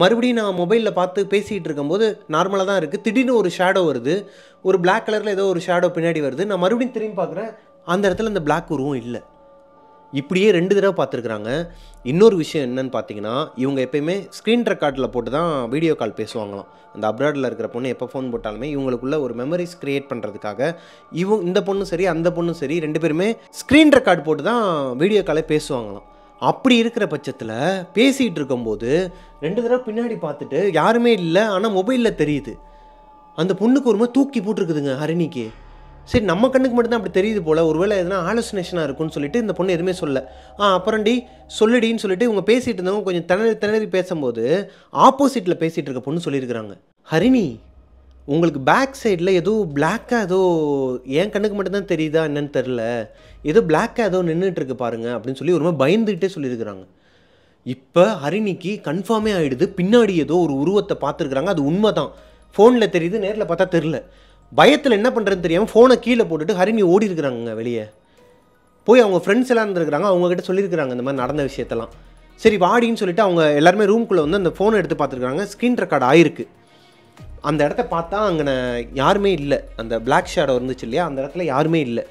மறுபடியும் நான் மொபைலில் பார்த்து பேசிகிட்டு இருக்கும்போது நார்மலாக தான் இருக்குது திடீர்னு ஒரு ஷேடோ வருது ஒரு பிளாக் கலரில் ஏதோ ஒரு ஷேடோ பின்னாடி வருது நான் மறுபடியும் திரும்பி பார்க்குறேன் அந்த இடத்துல அந்த பிளாக் உருவம் இல்லை இப்படியே ரெண்டு தடவை பார்த்துருக்குறாங்க இன்னொரு விஷயம் என்னன்னு பார்த்தீங்கன்னா இவங்க எப்பயுமே ஸ்க்ரீன் ரெக்கார்டில் போட்டு தான் வீடியோ கால் பேசுவாங்களாம் அந்த அப்ராடில் இருக்கிற பொண்ணு எப்போ ஃபோன் போட்டாலுமே இவங்களுக்குள்ள ஒரு மெமரிஸ் க்ரியேட் பண்ணுறதுக்காக இவங்க இந்த பொண்ணும் சரி அந்த பொண்ணும் சரி ரெண்டு பேருமே ஸ்க்ரீன் ரெக்கார்டு போட்டு தான் வீடியோ காலே பேசுவாங்களாம் அப்படி இருக்கிற பட்சத்தில் பேசிகிட்டு இருக்கும்போது ரெண்டு தடவை பின்னாடி பார்த்துட்டு யாருமே இல்லை ஆனால் மொபைலில் தெரியுது அந்த பொண்ணுக்கு ஒரு தூக்கி போட்டிருக்குதுங்க ஹரிணிக்கு சரி நம்ம கண்ணுக்கு மட்டும்தான் அப்படி தெரியுது போல் ஒருவேளை எதனா ஆலோசனேஷனாக இருக்கும்னு சொல்லிட்டு இந்த பொண்ணு எதுவுமே சொல்ல ஆ அப்புறம்டி சொல்லுடின்னு சொல்லிட்டு இவங்க பேசிகிட்டு இருந்தவங்க கொஞ்சம் திணறி திணறி பேசும்போது ஆப்போசிட்டில் பேசிகிட்டு இருக்க பொண்ணு சொல்லியிருக்கிறாங்க ஹரிணி உங்களுக்கு பேக் சைடில் ஏதோ பிளாக்காக ஏதோ என் கண்ணுக்கு மட்டும்தான் தெரியுதா என்னன்னு தெரில ஏதோ பிளாக்காக ஏதோ இருக்கு பாருங்கள் அப்படின்னு சொல்லி ஒரு மாதிரி பயந்துக்கிட்டே சொல்லியிருக்கிறாங்க இப்போ ஹரிணிக்கு கன்ஃபார்மே ஆகிடுது பின்னாடி ஏதோ ஒரு உருவத்தை பார்த்துருக்குறாங்க அது உண்மை தான் ஃபோனில் தெரியுது நேரில் பார்த்தா தெரில பயத்தில் என்ன பண்ணுறதுன்னு தெரியாமல் ஃபோனை கீழே போட்டுட்டு ஹரிணி ஓடி இருக்கிறாங்க வெளியே போய் அவங்க ஃப்ரெண்ட்ஸ் எல்லாம் இருந்துருக்குறாங்க அவங்கக்கிட்ட சொல்லியிருக்கிறாங்க இந்த மாதிரி நடந்த விஷயத்தெல்லாம் சரி வாடின்னு சொல்லிட்டு அவங்க எல்லாருமே ரூம்குள்ளே வந்து அந்த ஃபோனை எடுத்து பார்த்துருக்குறாங்க ஸ்க்ரீன் ரெக்கார்ட் ஆயிருக்கு அந்த இடத்த பார்த்தா அங்கே யாருமே இல்லை அந்த பிளாக் ஷேடோ இருந்துச்சு இல்லையா அந்த இடத்துல யாருமே இல்லை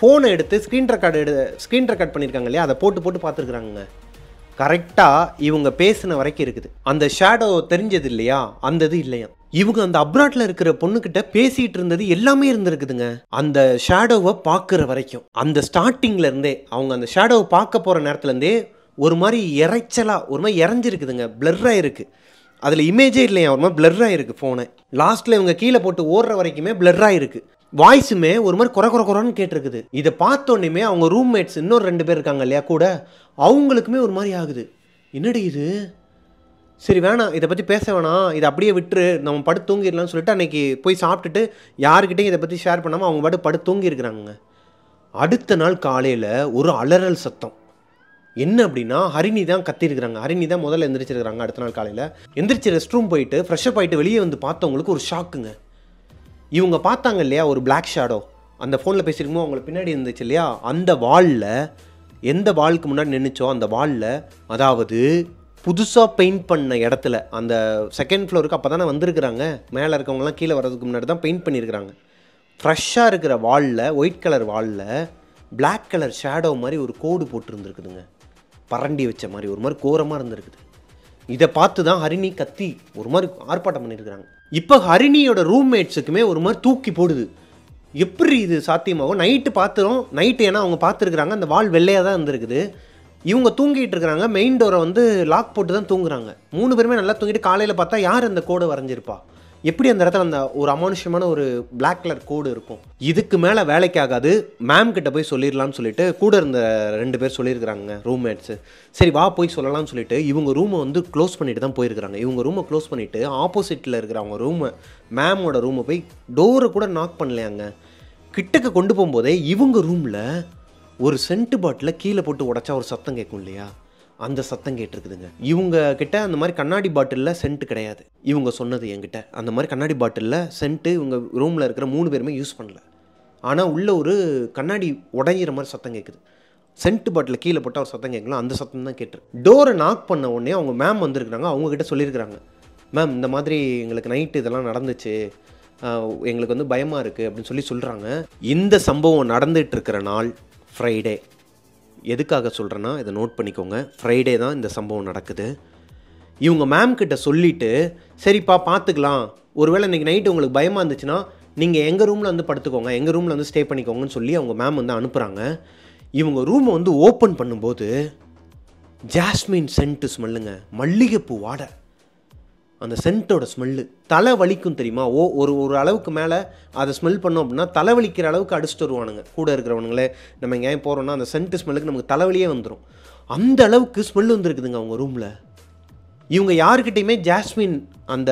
ஃபோனை எடுத்து ஸ்க்ரீன் ரெக்கார்டு எடு ஸ்க்ரீன் ரெக்கார்ட் பண்ணியிருக்காங்க இல்லையா அதை போட்டு போட்டு பார்த்துருக்குறாங்க கரெக்டாக இவங்க பேசின வரைக்கும் இருக்குது அந்த ஷேடோ தெரிஞ்சது இல்லையா அந்த இது இல்லையா இவங்க அந்த அப்ராட்ல இருக்கிற பொண்ணுக்கிட்ட பேசிட்டு இருந்தது எல்லாமே இருந்திருக்குதுங்க அந்த ஷேடோவை பார்க்குற வரைக்கும் அந்த ஸ்டார்டிங்ல இருந்தே அவங்க அந்த ஷேடோவை பார்க்க போகிற நேரத்துலேருந்தே ஒரு மாதிரி இறைச்சலாக ஒரு மாதிரி இறஞ்சிருக்குதுங்க பிளர்ராக இருக்குது அதில் இமேஜே இல்லையா ஒரு மாதிரி பிளர்ராக இருக்குது ஃபோனை லாஸ்ட்டில் இவங்க கீழே போட்டு ஓடுற வரைக்குமே பிளர்ராக இருக்குது வாய்ஸுமே ஒரு மாதிரி குறை குறை குறன்னு கேட்டிருக்குது இதை பார்த்தோன்னே அவங்க ரூம்மேட்ஸ் இன்னொரு ரெண்டு பேர் இருக்காங்க இல்லையா கூட அவங்களுக்குமே ஒரு மாதிரி ஆகுது என்னடி இது சரி வேணாம் இதை பற்றி பேச வேணாம் இதை அப்படியே விட்டுரு நம்ம படு தூங்கிடலாம்னு சொல்லிட்டு அன்றைக்கி போய் சாப்பிட்டுட்டு யாருக்கிட்டையும் இதை பற்றி ஷேர் பண்ணாமல் அவங்க பாட்டு படு தூங்கியிருக்கிறாங்க அடுத்த நாள் காலையில் ஒரு அலறல் சத்தம் என்ன அப்படின்னா ஹரிணி தான் கத்திருக்கிறாங்க ஹரிணி தான் முதல்ல எந்திரிச்சிருக்கிறாங்க அடுத்த நாள் காலையில் எந்திரிச்சு ரெஸ்ட் ரூம் போயிட்டு ஃப்ரெஷ்ஷப் ஆகிட்டு வெளியே வந்து பார்த்தவங்களுக்கு ஒரு ஷாக்குங்க இவங்க பார்த்தாங்க இல்லையா ஒரு பிளாக் ஷேடோ அந்த ஃபோனில் பேசியிருக்கும்போது அவங்களுக்கு பின்னாடி இருந்துச்சு இல்லையா அந்த வாலில் எந்த வாலுக்கு முன்னாடி நின்றுச்சோ அந்த வாலில் அதாவது புதுசாக பெயிண்ட் பண்ண இடத்துல அந்த செகண்ட் ஃப்ளோருக்கு அப்போ தானே வந்திருக்கிறாங்க மேலே இருக்கவங்கலாம் கீழே வர்றதுக்கு முன்னாடி தான் பெயிண்ட் பண்ணியிருக்கிறாங்க ஃப்ரெஷ்ஷாக இருக்கிற வாலில் ஒயிட் கலர் வாலில் பிளாக் கலர் ஷேடோ மாதிரி ஒரு கோடு போட்டுருந்துருக்குதுங்க பரண்டி வச்ச மாதிரி ஒரு மாதிரி கோரமாக இருந்திருக்குது இதை பார்த்து தான் ஹரிணி கத்தி ஒரு மாதிரி ஆர்ப்பாட்டம் பண்ணியிருக்கிறாங்க இப்போ ஹரிணியோட ரூம்மேட்ஸுக்குமே ஒரு மாதிரி தூக்கி போடுது எப்படி இது சாத்தியமாகும் நைட்டு பார்த்துரும் நைட்டு ஏன்னா அவங்க பார்த்துருக்குறாங்க அந்த வால் வெள்ளையாக தான் இருந்திருக்குது இவங்க தூங்கிட்டு இருக்கிறாங்க மெயின் டோரை வந்து லாக் போட்டு தான் தூங்குறாங்க மூணு பேருமே நல்லா தூங்கிட்டு காலையில் பார்த்தா யார் அந்த கோடை வரைஞ்சிருப்பா எப்படி அந்த இடத்துல அந்த ஒரு அமானுஷ்யமான ஒரு பிளாக் கலர் கோடு இருக்கும் இதுக்கு மேலே வேலைக்கு ஆகாது மேம் கிட்ட போய் சொல்லிடலாம்னு சொல்லிட்டு கூட இருந்த ரெண்டு பேர் சொல்லியிருக்கிறாங்க ரூம்மேட்ஸு சரி வா போய் சொல்லலாம்னு சொல்லிட்டு இவங்க ரூமை வந்து க்ளோஸ் பண்ணிட்டு தான் போயிருக்கிறாங்க இவங்க ரூமை க்ளோஸ் பண்ணிவிட்டு ஆப்போசிட்டில் இருக்கிற அவங்க ரூமை மேமோட ரூமை போய் டோரை கூட நாக் பண்ணலையாங்க கிட்டக்க கொண்டு போகும்போதே இவங்க ரூமில் ஒரு சென்ட் பாட்டில் கீழே போட்டு உடச்சா ஒரு சத்தம் கேட்கும் இல்லையா அந்த சத்தம் கேட்டிருக்குதுங்க இவங்க கிட்ட அந்த மாதிரி கண்ணாடி பாட்டிலில் சென்ட் கிடையாது இவங்க சொன்னது என்கிட்ட அந்த மாதிரி கண்ணாடி பாட்டிலில் சென்ட்டு இவங்க ரூமில் இருக்கிற மூணு பேருமே யூஸ் பண்ணல ஆனால் உள்ள ஒரு கண்ணாடி உடையிற மாதிரி சத்தம் கேட்குது சென்ட் பாட்டில் கீழே போட்டால் ஒரு சத்தம் கேட்கலாம் அந்த சத்தம் தான் கேட்டுரு டோரை நாக் பண்ண உடனே அவங்க மேம் வந்திருக்கிறாங்க அவங்கக்கிட்ட சொல்லியிருக்கிறாங்க மேம் இந்த மாதிரி எங்களுக்கு நைட்டு இதெல்லாம் நடந்துச்சு எங்களுக்கு வந்து பயமாக இருக்குது அப்படின்னு சொல்லி சொல்கிறாங்க இந்த சம்பவம் நடந்துகிட்ருக்கிற நாள் ஃப்ரைடே எதுக்காக சொல்கிறேன்னா இதை நோட் பண்ணிக்கோங்க ஃப்ரைடே தான் இந்த சம்பவம் நடக்குது இவங்க மேம்கிட்ட சொல்லிவிட்டு சரிப்பா பார்த்துக்கலாம் ஒருவேளை இன்றைக்கி நைட்டு உங்களுக்கு பயமாக இருந்துச்சுன்னா நீங்கள் எங்கள் ரூமில் வந்து படுத்துக்கோங்க எங்கள் ரூமில் வந்து ஸ்டே பண்ணிக்கோங்கன்னு சொல்லி அவங்க மேம் வந்து அனுப்புகிறாங்க இவங்க ரூமை வந்து ஓப்பன் பண்ணும்போது ஜாஸ்மின் சென்ட்டு ஸ்மெல்லுங்க மல்லிகைப்பூ வாடை அந்த சென்ட்டோட ஸ்மெல்லு தலை வலிக்கும் தெரியுமா ஓ ஒரு ஒரு அளவுக்கு மேலே அதை ஸ்மெல் பண்ணோம் அப்படின்னா தலை வலிக்கிற அளவுக்கு அடிச்சுட்டு வருவானுங்க கூட இருக்கிறவனுங்களே நம்ம இங்கே ஏன் போகிறோம்னா அந்த சென்ட்டு ஸ்மெல்லுக்கு நமக்கு தலைவலியே வந்துடும் அந்த அளவுக்கு ஸ்மெல் வந்துருக்குதுங்க அவங்க ரூமில் இவங்க யாருக்கிட்டையுமே ஜாஸ்மின் அந்த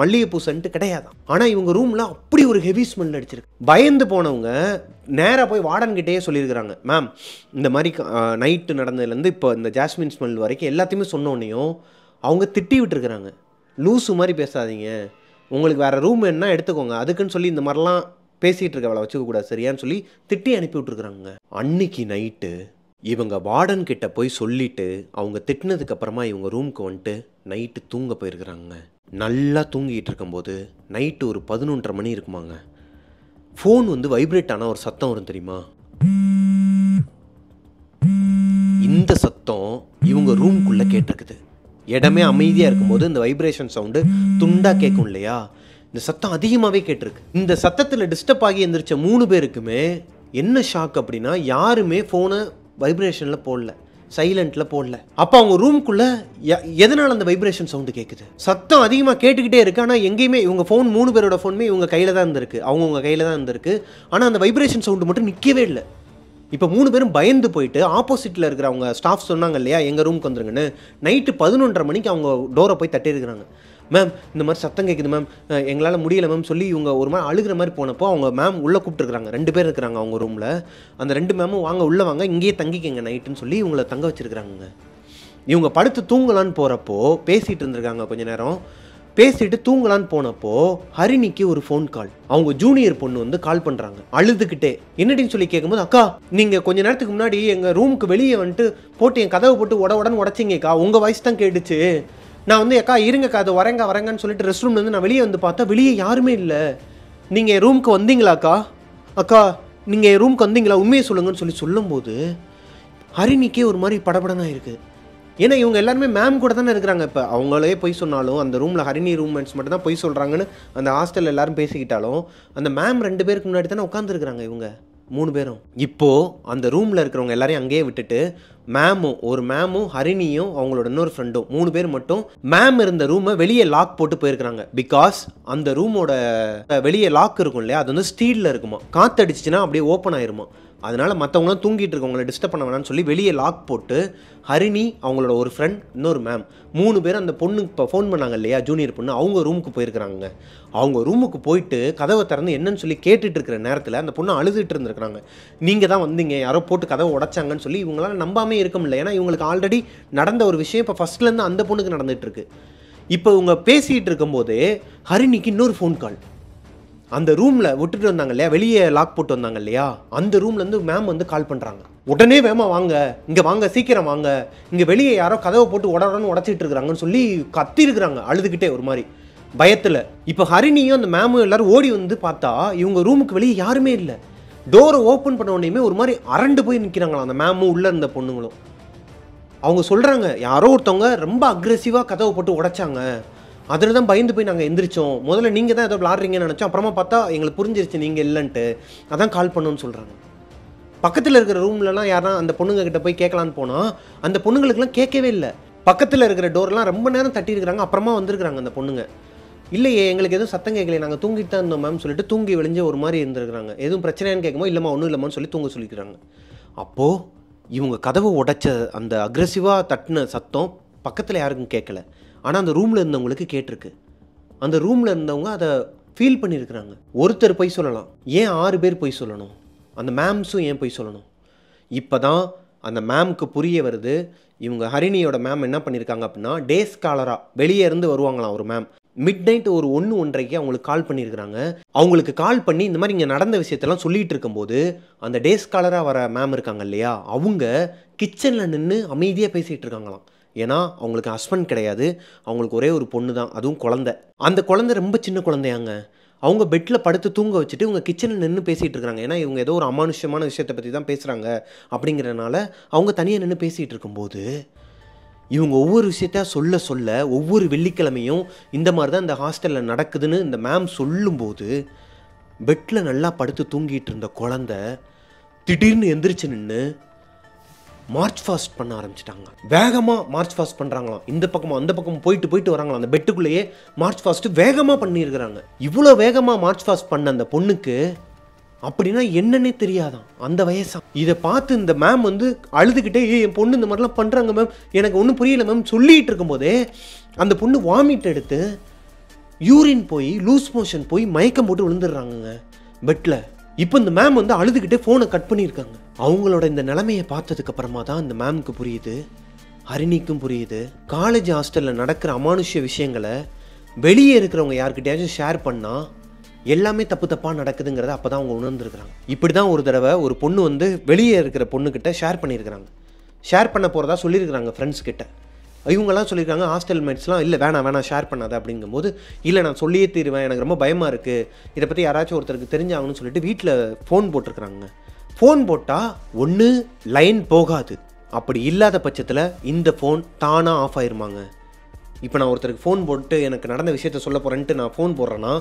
மல்லிகைப்பூ சென்ட்டு கிடையாதான் ஆனால் இவங்க ரூமில் அப்படி ஒரு ஹெவி ஸ்மெல் அடிச்சிருக்கு பயந்து போனவங்க நேராக போய் கிட்டேயே சொல்லியிருக்கிறாங்க மேம் இந்த மாதிரி நைட்டு நடந்ததுலேருந்து இப்போ இந்த ஜாஸ்மின் ஸ்மெல் வரைக்கும் எல்லாத்தையுமே சொன்னோன்னையும் அவங்க திட்டி விட்டுருக்குறாங்க லூஸு மாதிரி பேசாதீங்க உங்களுக்கு வேறு ரூம் வேணுன்னா எடுத்துக்கோங்க அதுக்குன்னு சொல்லி இந்த மாதிரிலாம் பேசிகிட்டு அவளை வச்சுக்கக்கூடாது சரியான்னு சொல்லி திட்டி அனுப்பி விட்டுருக்குறாங்க அன்னைக்கு நைட்டு இவங்க வார்டன் கிட்ட போய் சொல்லிட்டு அவங்க திட்டினதுக்கு அப்புறமா இவங்க ரூமுக்கு வந்துட்டு நைட்டு தூங்க போயிருக்கிறாங்க நல்லா தூங்கிட்டு இருக்கும்போது நைட்டு ஒரு பதினொன்றரை மணி இருக்குமாங்க ஃபோன் வந்து வைப்ரேட் ஆனால் ஒரு சத்தம் வரும் தெரியுமா இந்த சத்தம் இவங்க ரூம்குள்ளே கேட்டிருக்குது இடமே அமைதியாக இருக்கும்போது இந்த வைப்ரேஷன் சவுண்டு துண்டாக கேட்கும் இல்லையா இந்த சத்தம் அதிகமாகவே கேட்டிருக்கு இந்த சத்தத்தில் டிஸ்டர்ப் ஆகி எந்திரிச்ச மூணு பேருக்குமே என்ன ஷாக் அப்படின்னா யாருமே ஃபோனை வைப்ரேஷனில் போடல சைலண்ட்டில் போடல அப்போ அவங்க ரூம்குள்ளே எதனால் அந்த வைப்ரேஷன் சவுண்டு கேட்குது சத்தம் அதிகமாக கேட்டுக்கிட்டே இருக்குது ஆனால் எங்கேயுமே இவங்க ஃபோன் மூணு பேரோட ஃபோனுமே இவங்க கையில் தான் இருந்திருக்கு அவங்கவுங்க கையில் தான் இருந்திருக்கு ஆனால் அந்த வைப்ரேஷன் சவுண்டு மட்டும் நிற்கவே இல்லை இப்போ மூணு பேரும் பயந்து போயிட்டு ஆப்போசிட்டில் இருக்கிற அவங்க ஸ்டாஃப் சொன்னாங்க இல்லையா எங்கள் ரூமுக்கு வந்துருங்கன்னு நைட்டு பதினொன்றரை மணிக்கு அவங்க டோரை போய் தட்டியிருக்கிறாங்க மேம் இந்த மாதிரி சத்தம் கேட்குது மேம் எங்களால் முடியலை மேம் சொல்லி இவங்க ஒரு மாதிரி அழுகிற மாதிரி போனப்போ அவங்க மேம் உள்ளே கூப்பிட்டுருக்குறாங்க ரெண்டு பேர் இருக்கிறாங்க அவங்க ரூமில் அந்த ரெண்டு மேமும் வாங்க உள்ளே வாங்க இங்கேயே தங்கிக்கங்க நைட்டுன்னு சொல்லி இவங்களை தங்க வச்சுருக்குறாங்க இவங்க படுத்து தூங்கலான்னு போகிறப்போ பேசிகிட்டு இருந்திருக்காங்க கொஞ்ச நேரம் பேசிட்டு தூங்கலான்னு போனப்போ ஹரிணிக்கு ஒரு ஃபோன் கால் அவங்க ஜூனியர் பொண்ணு வந்து கால் பண்றாங்க அழுதுகிட்டே என்னடின்னு சொல்லி கேட்கும்போது அக்கா நீங்க கொஞ்ச நேரத்துக்கு முன்னாடி எங்க ரூமுக்கு வெளியே வந்துட்டு போட்டு என் கதவை போட்டு உட உடனே உடச்சிங்கக்கா உங்க வாய்ஸ் தான் கேட்டுச்சு நான் வந்து அக்கா இருங்கக்கா அது வரேங்க வரேங்கன்னு சொல்லிட்டு ரெஸ்ட் ரூம்லேருந்து நான் வெளியே வந்து பார்த்தா வெளியே யாருமே இல்லை நீங்கள் என் ரூமுக்கு வந்தீங்களாக்கா அக்கா நீங்கள் என் ரூமுக்கு வந்தீங்களா உண்மையை சொல்லுங்கன்னு சொல்லி சொல்லும்போது ஹரிணிக்கே ஒரு மாதிரி படபடனாக இருக்குது ஏன்னா இவங்க எல்லாருமே மேம் கூட தானே இருக்கிறாங்க இப்போ அவங்களே போய் சொன்னாலும் அந்த ரூமில் ஹரிணி ரூம்மேட்ஸ் மட்டும் தான் போய் சொல்கிறாங்கன்னு அந்த ஹாஸ்டலில் எல்லாரும் பேசிக்கிட்டாலும் அந்த மேம் ரெண்டு பேருக்கு முன்னாடி தானே உட்காந்துருக்குறாங்க இவங்க மூணு பேரும் இப்போது அந்த ரூமில் இருக்கிறவங்க எல்லாரையும் அங்கேயே விட்டுட்டு மேமும் ஒரு மேமும் ஹரிணியும் அவங்களோட இன்னொரு ஃப்ரெண்டும் மூணு பேர் மட்டும் மேம் இருந்த ரூமை வெளியே லாக் போட்டு போயிருக்கிறாங்க பிகாஸ் அந்த ரூமோட வெளியே லாக் இருக்கும் இல்லையா அது வந்து ஸ்டீலில் இருக்குமா காற்றடிச்சுன்னா அப்படியே ஓப்பன் ஆயிருமா அதனால் மற்றவங்களாம் தூங்கிட்டு இருக்கவங்களை டிஸ்டர்ப் பண்ண வேணாம்னு சொல்லி வெளியே லாக் போட்டு ஹரிணி அவங்களோட ஒரு ஃப்ரெண்ட் இன்னொரு மேம் மூணு பேர் அந்த பொண்ணு இப்போ ஃபோன் பண்ணாங்க இல்லையா ஜூனியர் பொண்ணு அவங்க ரூமுக்கு போயிருக்கிறாங்க அவங்க ரூமுக்கு போயிட்டு கதவை திறந்து என்னன்னு சொல்லி கேட்டுட்டு இருக்கிற நேரத்தில் அந்த பொண்ணு அழுதுட்டு இருந்திருக்கிறாங்க நீங்கள் தான் வந்தீங்க யாரோ போட்டு கதவை உடச்சாங்கன்னு சொல்லி இவங்களால நம்பாமே இருக்க முடியல ஏன்னா இவங்களுக்கு ஆல்ரெடி நடந்த ஒரு விஷயம் இப்போ ஃபஸ்ட்லேருந்து அந்த பொண்ணுக்கு நடந்துகிட்ருக்கு இப்போ இவங்க பேசிகிட்டு இருக்கும்போது ஹரிணிக்கு இன்னொரு ஃபோன் கால் அந்த ரூமில் விட்டுட்டு வந்தாங்க இல்லையா வெளியே லாக் போட்டு வந்தாங்க இல்லையா அந்த ரூம்லேருந்து மேம் வந்து கால் பண்ணுறாங்க உடனே வேமா வாங்க இங்கே வாங்க சீக்கிரம் வாங்க இங்கே வெளியே யாரோ கதவை போட்டு உடனே உடச்சிட்டு இருக்கிறாங்கன்னு சொல்லி கத்தி இருக்கிறாங்க அழுதுகிட்டே ஒரு மாதிரி பயத்தில் இப்போ ஹரிணியும் அந்த மேமும் எல்லாரும் ஓடி வந்து பார்த்தா இவங்க ரூமுக்கு வெளியே யாருமே இல்லை டோரை ஓப்பன் பண்ண உடனேயுமே ஒரு மாதிரி அரண்டு போய் நிற்கிறாங்களா அந்த மேமும் உள்ளே இருந்த பொண்ணுங்களும் அவங்க சொல்கிறாங்க யாரோ ஒருத்தவங்க ரொம்ப அக்ரெசிவாக கதவை போட்டு உடைச்சாங்க அதில் தான் பயந்து போய் நாங்கள் எந்திரிச்சோம் முதல்ல நீங்கள் தான் ஏதோ விளாட்றீங்கன்னு நினச்சோம் அப்புறமா பார்த்தா எங்களுக்கு புரிஞ்சிருச்சு நீங்கள் இல்லைன்ட்டு அதான் கால் பண்ணுன்னு சொல்கிறாங்க பக்கத்தில் இருக்கிற ரூம்லலாம் யாரா அந்த பொண்ணுங்கக்கிட்ட போய் கேட்கலான்னு போனால் அந்த பொண்ணுங்களுக்குலாம் கேட்கவே இல்லை பக்கத்தில் இருக்கிற டோர்லாம் ரொம்ப நேரம் தட்டியிருக்கிறாங்க அப்புறமா வந்திருக்கிறாங்க அந்த பொண்ணுங்க இல்லையே எங்களுக்கு எதுவும் சத்தம் கேட்கலையே நாங்கள் தூங்கிட்டு தான் இருந்தோம் மேம் சொல்லிட்டு தூங்கி விழிஞ்சு ஒரு மாதிரி இருந்திருக்கிறாங்க எதுவும் பிரச்சனைன்னு கேட்கமோ இல்லைம்மா ஒன்றும் இல்லைம்மான்னு சொல்லி தூங்க சொல்லிக்கிறாங்க அப்போது இவங்க கதவை உடைச்ச அந்த அக்ரெசிவாக தட்டின சத்தம் பக்கத்தில் யாருக்கும் கேட்கல ஆனால் அந்த ரூமில் இருந்தவங்களுக்கு கேட்டிருக்கு அந்த ரூமில் இருந்தவங்க அதை ஃபீல் பண்ணியிருக்கிறாங்க ஒருத்தர் போய் சொல்லலாம் ஏன் ஆறு பேர் போய் சொல்லணும் அந்த மேம்ஸும் ஏன் போய் சொல்லணும் இப்போ தான் அந்த மேம்க்கு புரிய வருது இவங்க ஹரிணியோட மேம் என்ன பண்ணியிருக்காங்க அப்படின்னா டே ஸ்காலராக வெளியே இருந்து வருவாங்களாம் ஒரு மேம் மிட் நைட் ஒரு ஒன்று ஒன்றரைக்கு அவங்களுக்கு கால் பண்ணியிருக்கிறாங்க அவங்களுக்கு கால் பண்ணி இந்த மாதிரி இங்கே நடந்த விஷயத்தெல்லாம் சொல்லிகிட்டு இருக்கும்போது அந்த டே ஸ்காலராக வர மேம் இருக்காங்க இல்லையா அவங்க கிச்சனில் நின்று அமைதியாக பேசிகிட்டு இருக்காங்களாம் ஏன்னா அவங்களுக்கு ஹஸ்பண்ட் கிடையாது அவங்களுக்கு ஒரே ஒரு பொண்ணு தான் அதுவும் குழந்த அந்த குழந்த ரொம்ப சின்ன குழந்தையாங்க அவங்க பெட்டில் படுத்து தூங்க வச்சுட்டு இவங்க கிச்சனில் நின்று பேசிகிட்டு இருக்காங்க ஏன்னா இவங்க ஏதோ ஒரு அமானுஷ்யமான விஷயத்தை பற்றி தான் பேசுகிறாங்க அப்படிங்கிறனால அவங்க தனியாக நின்று பேசிகிட்டு இருக்கும்போது இவங்க ஒவ்வொரு விஷயத்த சொல்ல சொல்ல ஒவ்வொரு வெள்ளிக்கிழமையும் இந்த மாதிரி தான் இந்த ஹாஸ்டலில் நடக்குதுன்னு இந்த மேம் சொல்லும்போது பெட்டில் நல்லா படுத்து தூங்கிட்டு இருந்த குழந்த திடீர்னு எந்திரிச்சு நின்று மார்ச் ஃபாஸ்ட் பண்ண ஆரம்பிச்சிட்டாங்க வேகமாக மார்ச் ஃபாஸ்ட் பண்ணுறாங்களாம் இந்த பக்கமும் அந்த பக்கம் போயிட்டு போயிட்டு வராங்களாம் அந்த பெட்டுக்குள்ளேயே மார்ச் ஃபாஸ்ட் வேகமாக பண்ணியிருக்கிறாங்க இவ்வளோ வேகமாக மார்ச் ஃபாஸ்ட் பண்ண அந்த பொண்ணுக்கு அப்படின்னா என்னன்னே தெரியாதான் அந்த வயசா இதை பார்த்து இந்த மேம் வந்து அழுதுகிட்டே என் பொண்ணு இந்த மாதிரிலாம் பண்ணுறாங்க மேம் எனக்கு ஒன்றும் புரியல மேம் சொல்லிகிட்டு இருக்கும்போதே அந்த பொண்ணு வாமிட் எடுத்து யூரின் போய் லூஸ் மோஷன் போய் மயக்கம் போட்டு விழுந்துடுறாங்கங்க பெட்டில் இப்போ இந்த மேம் வந்து அழுதுகிட்டே ஃபோனை கட் பண்ணியிருக்காங்க அவங்களோட இந்த நிலைமையை பார்த்ததுக்கப்புறமா தான் இந்த மேம்க்கு புரியுது ஹரிணிக்கும் புரியுது காலேஜ் ஹாஸ்டலில் நடக்கிற அமானுஷ்ய விஷயங்களை வெளியே இருக்கிறவங்க யாருக்கிட்டையாச்சும் ஷேர் பண்ணால் எல்லாமே தப்பு தப்பாக நடக்குதுங்கிறத அப்போ தான் அவங்க உணர்ந்துருக்குறாங்க இப்படி தான் ஒரு தடவை ஒரு பொண்ணு வந்து வெளியே இருக்கிற பொண்ணுக்கிட்ட ஷேர் பண்ணியிருக்கிறாங்க ஷேர் பண்ண போகிறதா சொல்லியிருக்கிறாங்க ஃப்ரெண்ட்ஸ் கிட்ட இவங்கெல்லாம் சொல்லியிருக்காங்க ஹாஸ்டல் மேட்ஸ்லாம் இல்லை வேணாம் வேணாம் ஷேர் பண்ணாத அப்படிங்கும்போது இல்லை நான் சொல்லியே தீருவேன் எனக்கு ரொம்ப பயமாக இருக்குது இதை பற்றி யாராச்சும் ஒருத்தருக்கு தெரிஞ்சாங்கன்னு சொல்லிட்டு வீட்டில் ஃபோன் போட்டிருக்கிறாங்க ஃபோன் போட்டால் ஒன்று லைன் போகாது அப்படி இல்லாத பட்சத்தில் இந்த ஃபோன் தானாக ஆஃப் ஆயிருமாங்க இப்போ நான் ஒருத்தருக்கு ஃபோன் போட்டு எனக்கு நடந்த விஷயத்த சொல்ல போகிறேன்ட்டு நான் ஃபோன் போடுறேன்னா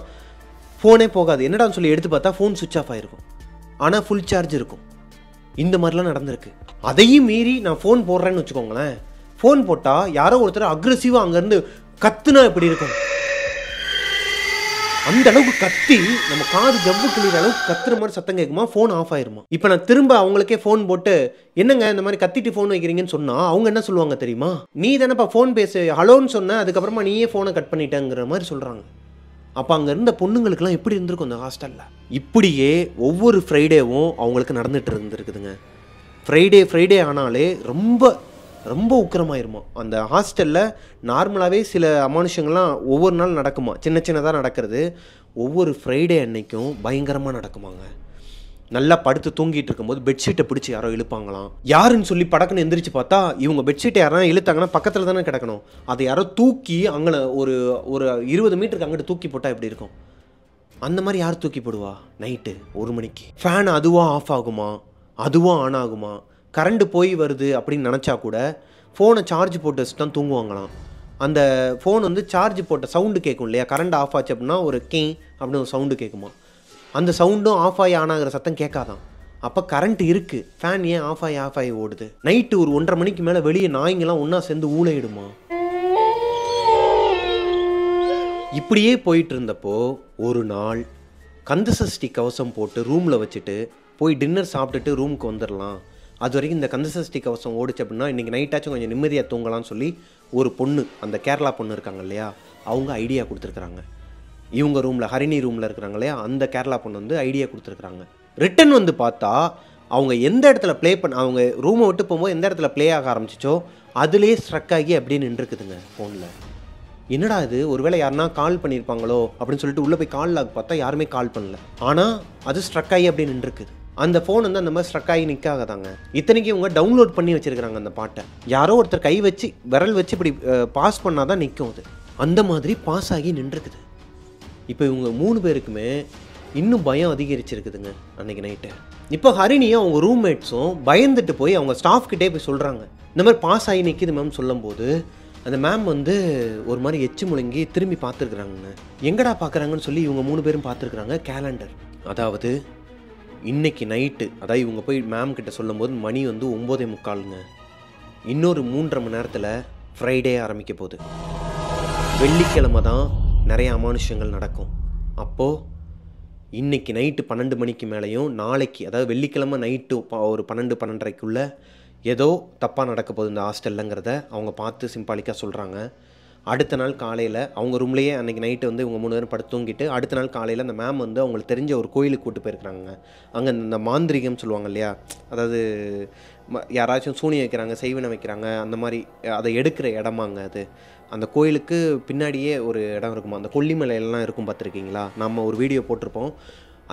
ஃபோனே போகாது என்னடான்னு சொல்லி எடுத்து பார்த்தா ஃபோன் சுவிச் ஆஃப் ஆகிருக்கும் ஆனால் ஃபுல் சார்ஜ் இருக்கும் இந்த மாதிரிலாம் நடந்திருக்கு அதையும் மீறி நான் ஃபோன் போடுறேன்னு வச்சுக்கோங்களேன் ஃபோன் போட்டால் யாரோ ஒருத்தர் அக்ரெசிவாக அங்கேருந்து கத்துனா இப்படி இருக்கும் அந்த அளவுக்கு கத்தி நம்ம காது ஜவ்வு கிளியிற அளவுக்கு கத்துற மாதிரி சத்தம் கேட்குமா ஃபோன் ஆஃப் ஆயிருமா இப்போ நான் திரும்ப அவங்களுக்கே ஃபோன் போட்டு என்னங்க இந்த மாதிரி கத்திட்டு ஃபோன் வைக்கிறீங்கன்னு சொன்னால் அவங்க என்ன சொல்லுவாங்க தெரியுமா நீ தானேப்பா ஃபோன் பேசு ஹலோன்னு சொன்ன அதுக்கப்புறமா நீயே ஃபோனை கட் பண்ணிட்டேங்கிற மாதிரி சொல்கிறாங்க அப்போ அங்கே இருந்த பொண்ணுங்களுக்குலாம் எப்படி இருந்திருக்கும் அந்த ஹாஸ்டலில் இப்படியே ஒவ்வொரு ஃப்ரைடேவும் அவங்களுக்கு நடந்துகிட்டு இருந்திருக்குதுங்க ஃப்ரைடே ஃப்ரைடே ஆனாலே ரொம்ப ரொம்ப உக்கிரமாயிருமா அந்த ஹாஸ்டலில் நார்மலாகவே சில அமானுஷங்கள்லாம் ஒவ்வொரு நாள் நடக்குமா சின்ன சின்னதாக நடக்கிறது ஒவ்வொரு ஃப்ரைடே அன்னைக்கும் பயங்கரமாக நடக்குமாங்க நல்லா படுத்து தூங்கிட்டு இருக்கும்போது பெட்ஷீட்டை பிடிச்சி யாரோ இழுப்பாங்களாம் யாருன்னு சொல்லி படக்குன்னு எந்திரிச்சு பார்த்தா இவங்க பெட்ஷீட்டை யாரா இழுத்தாங்கன்னா பக்கத்தில் தானே கிடக்கணும் அதை யாரோ தூக்கி அங்கே ஒரு ஒரு இருபது மீட்டருக்கு அங்கிட்டு தூக்கி போட்டால் எப்படி இருக்கும் அந்த மாதிரி யார் தூக்கி போடுவா நைட்டு ஒரு மணிக்கு ஃபேன் அதுவாக ஆஃப் ஆகுமா அதுவும் ஆன் ஆகுமா கரண்ட்டு போய் வருது அப்படின்னு நினச்சா கூட ஃபோனை சார்ஜ் போட்டு வச்சுட்டு தான் தூங்குவாங்களாம் அந்த ஃபோன் வந்து சார்ஜ் போட்ட சவுண்டு கேட்கும் இல்லையா கரண்ட் ஆஃப் ஆச்சு அப்படின்னா ஒரு கே அப்படின்னு ஒரு சவுண்டு கேட்குமா அந்த சவுண்டும் ஆஃப் ஆகி ஆனாங்கிற சத்தம் கேட்காதான் அப்போ கரண்ட் இருக்குது ஃபேன் ஏன் ஆஃப் ஆகி ஆஃப் ஆகி ஓடுது நைட்டு ஒரு ஒன்றரை மணிக்கு மேலே வெளியே நாய்ங்கெல்லாம் ஒன்றா சேர்ந்து ஊழையிடுமா இப்படியே போயிட்டு இருந்தப்போ ஒரு நாள் கந்தசஷ்டி கவசம் போட்டு ரூமில் வச்சுட்டு போய் டின்னர் சாப்பிட்டுட்டு ரூமுக்கு வந்துடலாம் அது வரைக்கும் இந்த கந்தசஷ்டி கவசம் ஓடிச்சு அப்படின்னா இன்றைக்கி நைட்டாச்சும் கொஞ்சம் நிம்மதியாக தூங்கலாம்னு சொல்லி ஒரு பொண்ணு அந்த கேரளா பொண்ணு இருக்காங்க இல்லையா அவங்க ஐடியா கொடுத்துருக்குறாங்க இவங்க ரூமில் ஹரிணி ரூமில் இருக்கிறாங்க இல்லையா அந்த கேரளா பொண்ணு வந்து ஐடியா கொடுத்துருக்குறாங்க ரிட்டன் வந்து பார்த்தா அவங்க எந்த இடத்துல ப்ளே பண்ண அவங்க ரூமை விட்டு போகும்போது எந்த இடத்துல ப்ளே ஆக ஆரம்பிச்சிச்சோ அதுலேயே ஸ்ட்ரக் ஆகி அப்படியே நின்றுருக்குதுங்க ஃபோனில் என்னடா இது ஒருவேளை யாருனா கால் பண்ணியிருப்பாங்களோ அப்படின்னு சொல்லிட்டு உள்ளே போய் கால் ஆக பார்த்தா யாருமே கால் பண்ணல ஆனால் அது ஸ்ட்ரக் ஆகி அப்படியே நின்றுருக்குது அந்த ஃபோன் வந்து அந்த மாதிரி ஸ்ட்ரக் ஆகி நிற்காக தாங்க இத்தனைக்கு இவங்க டவுன்லோட் பண்ணி வச்சுருக்கிறாங்க அந்த பாட்டை யாரோ ஒருத்தர் கை வச்சு விரல் வச்சு இப்படி பாஸ் பண்ணால் தான் நிற்கும் அது அந்த மாதிரி பாஸ் ஆகி நின்றுருக்குது இப்போ இவங்க மூணு பேருக்குமே இன்னும் பயம் அதிகரிச்சிருக்குதுங்க அன்றைக்கி நைட்டு இப்போ ஹரிணியும் அவங்க ரூம்மேட்ஸும் பயந்துட்டு போய் அவங்க ஸ்டாஃப் கிட்டே போய் சொல்கிறாங்க இந்த மாதிரி பாஸ் ஆகி நிற்கிது மேம் சொல்லும்போது அந்த மேம் வந்து ஒரு மாதிரி எச்சு முழுங்கி திரும்பி பார்த்துருக்குறாங்கங்க எங்கடா பார்க்குறாங்கன்னு சொல்லி இவங்க மூணு பேரும் பார்த்துருக்குறாங்க கேலண்டர் அதாவது இன்றைக்கி நைட்டு அதாவது இவங்க போய் மேம் கிட்ட சொல்லும்போது மணி வந்து ஒம்போதே முக்காலுங்க இன்னொரு மூன்றரை மணி நேரத்தில் ஃப்ரைடே ஆரம்பிக்க போகுது வெள்ளிக்கிழமை தான் நிறைய அமானுஷங்கள் நடக்கும் அப்போது இன்றைக்கி நைட்டு பன்னெண்டு மணிக்கு மேலேயும் நாளைக்கு அதாவது வெள்ளிக்கிழமை நைட்டு ஒரு பன்னெண்டு பன்னெண்டரைக்குள்ளே ஏதோ தப்பாக நடக்க போகுது இந்த ஹாஸ்டல்லுங்கிறத அவங்க பார்த்து சிம்பாலிக்காக சொல்கிறாங்க அடுத்த நாள் காலையில் அவங்க ரூம்லேயே அன்றைக்கி நைட்டு வந்து இவங்க மூணு பேரும் படுத்து தூங்கிட்டு அடுத்த நாள் காலையில் அந்த மேம் வந்து அவங்களுக்கு தெரிஞ்ச ஒரு கோயிலுக்கு கூப்பிட்டு போயிருக்கிறாங்க அங்கே இந்த மாந்திரிகம் சொல்லுவாங்க இல்லையா அதாவது யாராச்சும் சூனியம் வைக்கிறாங்க செய்வினை வைக்கிறாங்க அந்த மாதிரி அதை எடுக்கிற இடமாங்க அது அந்த கோயிலுக்கு பின்னாடியே ஒரு இடம் இருக்குமா அந்த கொல்லிமலையிலலாம் இருக்கும் பார்த்துருக்கீங்களா நம்ம ஒரு வீடியோ போட்டிருப்போம்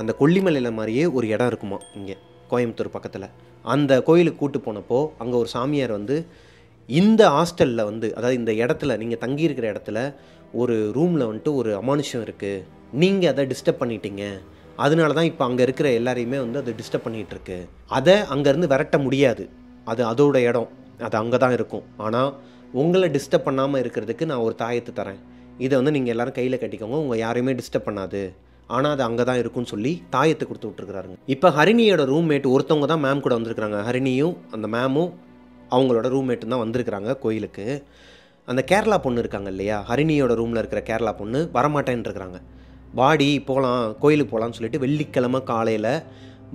அந்த கொல்லிமலையில் மாதிரியே ஒரு இடம் இருக்குமா இங்கே கோயம்புத்தூர் பக்கத்தில் அந்த கோயிலுக்கு கூட்டு போனப்போ அங்கே ஒரு சாமியார் வந்து இந்த ஹாஸ்டலில் வந்து அதாவது இந்த இடத்துல நீங்கள் தங்கியிருக்கிற இடத்துல ஒரு ரூமில் வந்துட்டு ஒரு அமானுஷம் இருக்குது நீங்கள் அதை டிஸ்டர்ப் பண்ணிட்டீங்க அதனால தான் இப்போ அங்கே இருக்கிற எல்லாரையுமே வந்து அதை டிஸ்டர்ப் பண்ணிகிட்ருக்கு அதை அங்கேருந்து விரட்ட முடியாது அது அதோட இடம் அது அங்கே தான் இருக்கும் ஆனால் உங்களை டிஸ்டர்ப் பண்ணாமல் இருக்கிறதுக்கு நான் ஒரு தாயத்து தரேன் இதை வந்து நீங்கள் எல்லோரும் கையில் கட்டிக்கோங்க உங்கள் யாரையுமே டிஸ்டர்ப் பண்ணாது ஆனால் அது அங்கே தான் இருக்கும்னு சொல்லி தாயத்தை கொடுத்து விட்டுருக்குறாருங்க இப்போ ஹரிணியோட ரூம்மேட் ஒருத்தவங்க தான் மேம் கூட வந்திருக்கிறாங்க ஹரிணியும் அந்த மேமும் அவங்களோட ரூம்மேட்டு தான் வந்திருக்கிறாங்க கோயிலுக்கு அந்த கேரளா பொண்ணு இருக்காங்க இல்லையா ஹரிணியோட ரூமில் இருக்கிற கேரளா பொண்ணு வரமாட்டேன்னு இருக்கிறாங்க வாடி போகலாம் கோயிலுக்கு போகலான்னு சொல்லிட்டு வெள்ளிக்கிழமை காலையில்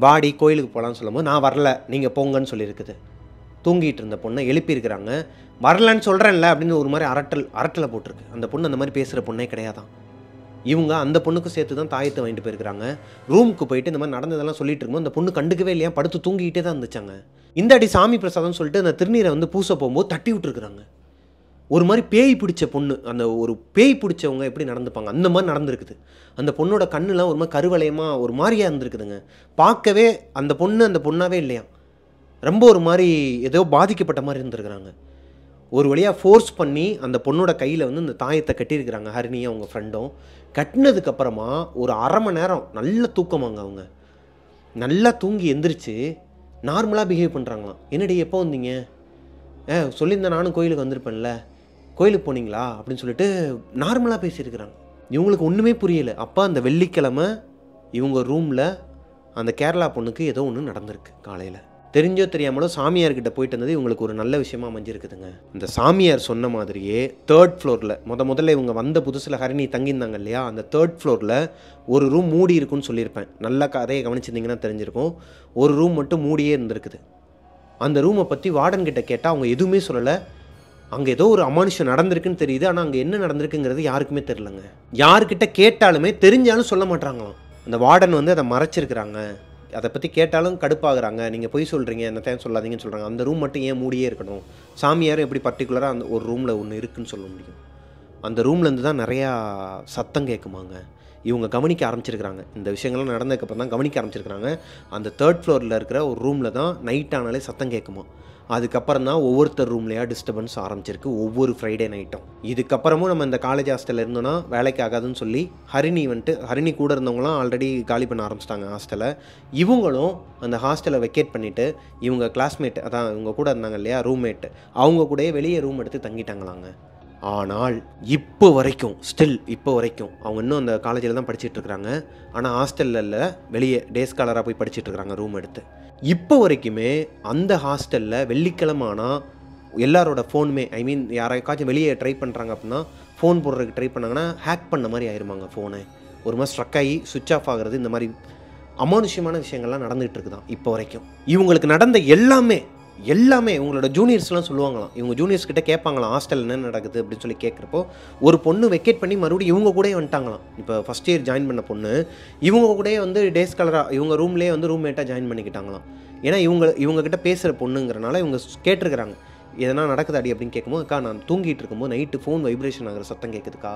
வாடி கோயிலுக்கு போகலான்னு சொல்லும்போது நான் வரல நீங்கள் போங்கன்னு சொல்லியிருக்குது தூங்கிட்டு இருந்த பொண்ணை எழுப்பியிருக்கிறாங்க வரலன்னு சொல்கிறேன்ல அப்படின்னு ஒரு மாதிரி அரட்டல் அரட்டலை போட்டிருக்கு அந்த பொண்ணு அந்த மாதிரி பேசுகிற பொண்ணே கிடையாதான் இவங்க அந்த பொண்ணுக்கு சேர்த்து தான் தாயத்தை வாங்கிட்டு போயிருக்கிறாங்க ரூமுக்கு போயிட்டு இந்த மாதிரி நடந்ததெல்லாம் சொல்லிட்டு இருக்கும்போது அந்த பொண்ணு கண்டுக்கவே இல்லையா படுத்து தூங்கிக்கிட்டே தான் இருந்துச்சாங்க இந்த அடி சாமி பிரசாதம்னு சொல்லிட்டு அந்த திருநீரை வந்து பூச போகும்போது தட்டி விட்டுருக்குறாங்க ஒரு மாதிரி பேய் பிடிச்ச பொண்ணு அந்த ஒரு பேய் பிடிச்சவங்க எப்படி நடந்துப்பாங்க அந்த மாதிரி நடந்திருக்குது அந்த பொண்ணோட கண்ணுலாம் ஒரு மாதிரி கருவலயமாக ஒரு மாதிரியாக இருந்திருக்குதுங்க பார்க்கவே அந்த பொண்ணு அந்த பொண்ணாகவே இல்லையா ரொம்ப ஒரு மாதிரி ஏதோ பாதிக்கப்பட்ட மாதிரி இருந்திருக்கிறாங்க ஒரு வழியாக ஃபோர்ஸ் பண்ணி அந்த பொண்ணோட கையில் வந்து இந்த தாயத்தை கட்டியிருக்கிறாங்க ஹரிணியும் அவங்க ஃப்ரெண்டும் கட்டினதுக்கப்புறமா ஒரு அரை மணி நேரம் நல்ல தூக்கமாங்க அவங்க நல்லா தூங்கி எந்திரிச்சு நார்மலாக பிஹேவ் பண்ணுறாங்களாம் என்னடி எப்போ வந்தீங்க ஏ சொல்லியிருந்தேன் நானும் கோயிலுக்கு வந்திருப்பேன்ல கோயிலுக்கு போனீங்களா அப்படின்னு சொல்லிட்டு நார்மலாக பேசியிருக்கிறாங்க இவங்களுக்கு ஒன்றுமே புரியலை அப்போ அந்த வெள்ளிக்கிழமை இவங்க ரூமில் அந்த கேரளா பொண்ணுக்கு ஏதோ ஒன்று நடந்திருக்கு காலையில் தெரிஞ்சோ தெரியாமலோ சாமியார்கிட்ட போயிட்டு வந்தது இவங்களுக்கு ஒரு நல்ல விஷயமா அமைஞ்சிருக்குதுங்க இந்த சாமியார் சொன்ன மாதிரியே தேர்ட் ஃப்ளோரில் முத முதல்ல இவங்க வந்த புதுசில் ஹரிணி தங்கியிருந்தாங்க இல்லையா அந்த தேர்ட் ஃப்ளோரில் ஒரு ரூம் மூடி இருக்கும்னு சொல்லியிருப்பேன் நல்ல கதையை கவனிச்சிருந்தீங்கன்னா தெரிஞ்சிருக்கும் ஒரு ரூம் மட்டும் மூடியே இருந்திருக்குது அந்த ரூமை பற்றி வார்டன் கிட்ட கேட்டால் அவங்க எதுவுமே சொல்லலை அங்கே ஏதோ ஒரு அமானுஷம் நடந்திருக்குன்னு தெரியுது ஆனால் அங்கே என்ன நடந்திருக்குங்கிறது யாருக்குமே தெரிலங்க யார்கிட்ட கேட்டாலுமே தெரிஞ்சாலும் சொல்ல மாட்டாங்களாம் அந்த வார்டன் வந்து அதை மறைச்சிருக்கிறாங்க அதை பற்றி கேட்டாலும் கடுப்பாகிறாங்க நீங்கள் பொய் சொல்கிறீங்க என்ன டைம் சொல்லாதீங்கன்னு சொல்கிறாங்க அந்த ரூம் மட்டும் ஏன் மூடியே இருக்கணும் சாமியார் எப்படி பர்டிகுலராக அந்த ஒரு ரூமில் ஒன்று இருக்குதுன்னு சொல்ல முடியும் அந்த ரூம்லேருந்து தான் நிறையா சத்தம் கேட்குமாங்க இவங்க கவனிக்க ஆரம்பிச்சிருக்கிறாங்க இந்த விஷயங்கள்லாம் நடந்ததுக்கப்புறம் தான் கவனிக்க ஆரம்பிச்சிருக்கிறாங்க அந்த தேர்ட் ஃப்ளோரில் இருக்கிற ஒரு ரூமில் தான் நைட் ஆனாலே சத்தம் கேட்குமா அதுக்கப்புறம் தான் ஒவ்வொருத்தர் ரூம்லேயா டிஸ்டர்பன்ஸ் ஆரம்பிச்சிருக்கு ஒவ்வொரு ஃப்ரைடே நைட்டும் இதுக்கப்புறமும் நம்ம இந்த காலேஜ் ஹாஸ்டலில் இருந்தோன்னா வேலைக்கு ஆகாதுன்னு சொல்லி ஹரிணி வந்துட்டு ஹரிணி கூட இருந்தவங்களாம் ஆல்ரெடி காலி பண்ண ஆரம்பிச்சிட்டாங்க ஹாஸ்டலை இவங்களும் அந்த ஹாஸ்டலை வெக்கேட் பண்ணிவிட்டு இவங்க கிளாஸ்மேட் அதான் இவங்க கூட இருந்தாங்க இல்லையா ரூம்மேட்டு அவங்க கூட வெளியே ரூம் எடுத்து தங்கிட்டாங்களாங்க ஆனால் இப்போ வரைக்கும் ஸ்டில் இப்போ வரைக்கும் அவங்க இன்னும் அந்த காலேஜில் தான் படிச்சுட்டு இருக்கிறாங்க ஆனால் ஹாஸ்டலில் வெளியே டேஸ்காலராக போய் படிச்சுட்டு இருக்கிறாங்க ரூம் எடுத்து இப்போ வரைக்குமே அந்த ஹாஸ்டலில் வெள்ளிக்கிழமை ஆனால் எல்லாரோட ஃபோனுமே ஐ மீன் யாரையாச்சும் வெளியே ட்ரை பண்ணுறாங்க அப்படின்னா ஃபோன் போடுறதுக்கு ட்ரை பண்ணாங்கன்னா ஹேக் பண்ண மாதிரி ஆயிருமாங்க ஃபோனை ஒரு மாதிரி ஸ்ட்ரக் ஆகி சுவிட்ச் ஆஃப் ஆகிறது இந்த மாதிரி அமானுஷ்யமான விஷயங்கள்லாம் நடந்துகிட்டு இருக்குதான் இப்போ வரைக்கும் இவங்களுக்கு நடந்த எல்லாமே எல்லாமே உங்களோட ஜூனியர்ஸ்லாம் சொல்லுவாங்களாம் இவங்க ஜூனியர்ஸ் கிட்ட கேட்பாங்களாம் ஹாஸ்டல் என்ன நடக்குது அப்படின்னு சொல்லி கேட்குறப்போ ஒரு பொண்ணு வெக்கேட் பண்ணி மறுபடியும் இவங்க கூட வந்துட்டாங்களாம் இப்போ ஃபஸ்ட் இயர் ஜாயின் பண்ண பொண்ணு இவங்க கூட வந்து டேஸ் கலராக இவங்க ரூம்லேயே வந்து ரூம்மேட்டாக ஜாயின் பண்ணிக்கிட்டாங்களாம் ஏன்னா இவங்க இவங்கக்கிட்ட பேசுகிற பொண்ணுங்கிறனால இவங்க கேட்டிருக்கிறாங்க எதனா அடி அப்படின்னு கேட்கும்போது அக்கா நான் தூங்கிட்டு இருக்கும்போது நைட்டு ஃபோன் வைப்ரேஷன் ஆகிற சத்தம் கேட்குதுக்கா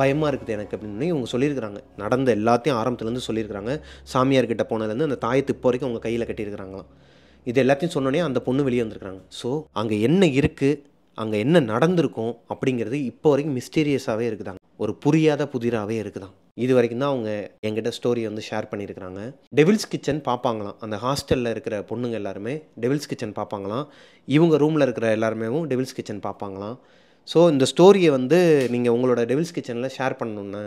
பயமாக இருக்குது எனக்கு அப்படின்னு இவங்க சொல்லியிருக்கிறாங்க நடந்த எல்லாத்தையும் ஆரம்பத்துலேருந்து சொல்லியிருக்கிறாங்க சாமியார்கிட்ட போனதுலேருந்து அந்த தாயத்து இப்போ வரைக்கும் அவங்க கையில் கட்டியிருக்கிறாங்களாம் இது எல்லாத்தையும் சொன்னோன்னே அந்த பொண்ணு வெளியே வந்திருக்காங்க ஸோ அங்கே என்ன இருக்குது அங்கே என்ன நடந்திருக்கும் அப்படிங்கிறது இப்போ வரைக்கும் மிஸ்டீரியஸாகவே இருக்குதாங்க ஒரு புரியாத புதிராகவே இருக்குதான் இது வரைக்கும் தான் அவங்க எங்கிட்ட ஸ்டோரியை வந்து ஷேர் பண்ணியிருக்கிறாங்க டெவில்ஸ் கிச்சன் பார்ப்பாங்களாம் அந்த ஹாஸ்டலில் இருக்கிற பொண்ணுங்க எல்லாருமே டெவில்ஸ் கிச்சன் பார்ப்பாங்களாம் இவங்க ரூமில் இருக்கிற எல்லாருமே டெவில்ஸ் கிச்சன் பார்ப்பாங்களாம் ஸோ இந்த ஸ்டோரியை வந்து நீங்கள் உங்களோட டெவில்ஸ் கிச்சனில் ஷேர் பண்ணணுன்னு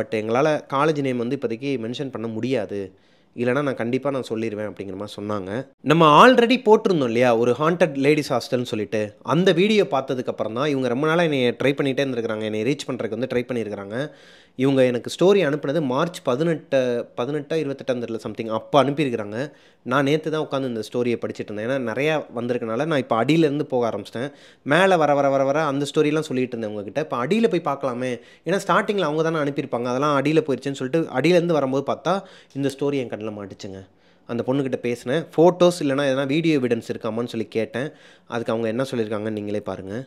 பட் எங்களால் காலேஜ் நேம் வந்து இப்போதைக்கு மென்ஷன் பண்ண முடியாது இல்லைனா நான் கண்டிப்பாக நான் சொல்லிடுவேன் அப்படிங்கிற மாதிரி சொன்னாங்க நம்ம ஆல்ரெடி போட்டிருந்தோம் இல்லையா ஒரு ஹாண்டட் லேடிஸ் ஹாஸ்டல்னு சொல்லிட்டு அந்த வீடியோ பார்த்ததுக்கப்புறம் தான் இவங்க ரொம்ப நாளாக என்னை ட்ரை பண்ணிகிட்டே இருந்திருக்கிறாங்க என்னை ரீச் பண்ணுறதுக்கு வந்து ட்ரை பண்ணியிருக்கிறாங்க இவங்க எனக்கு ஸ்டோரி அனுப்புனது மார்ச் பதினெட்டு பதினெட்டா இருபத்தெட்டாம் தேதியில் சம்திங் அப்போ அனுப்பியிருக்கிறாங்க நான் நேற்று தான் உட்காந்து இந்த ஸ்டோரியை படிச்சுட்டு இருந்தேன் ஏன்னா நிறையா வந்திருக்கனால நான் இப்போ அடியிலேருந்து போக ஆரம்பிச்சிட்டேன் மேலே வர வர வர வர அந்த ஸ்டோரிலாம் சொல்லிட்டு இருந்தேன் உங்ககிட்ட இப்போ அடியில் போய் பார்க்கலாமே ஏன்னா ஸ்டார்டிங்கில் அவங்க தானே அனுப்பியிருப்பாங்க அதெல்லாம் அடியில் போயிடுச்சுன்னு சொல்லிட்டு அடியிலேருந்து வரும்போது பார்த்தா இந்த ஸ்டோரி என் கண்ணில் மாட்டிச்சுங்க அந்த பொண்ணுக்கிட்ட பேசினேன் ஃபோட்டோஸ் இல்லைனா எதனா வீடியோ எவிடன்ஸ் இருக்காமான்னு சொல்லி கேட்டேன் அதுக்கு அவங்க என்ன சொல்லியிருக்காங்கன்னு நீங்களே பாருங்கள்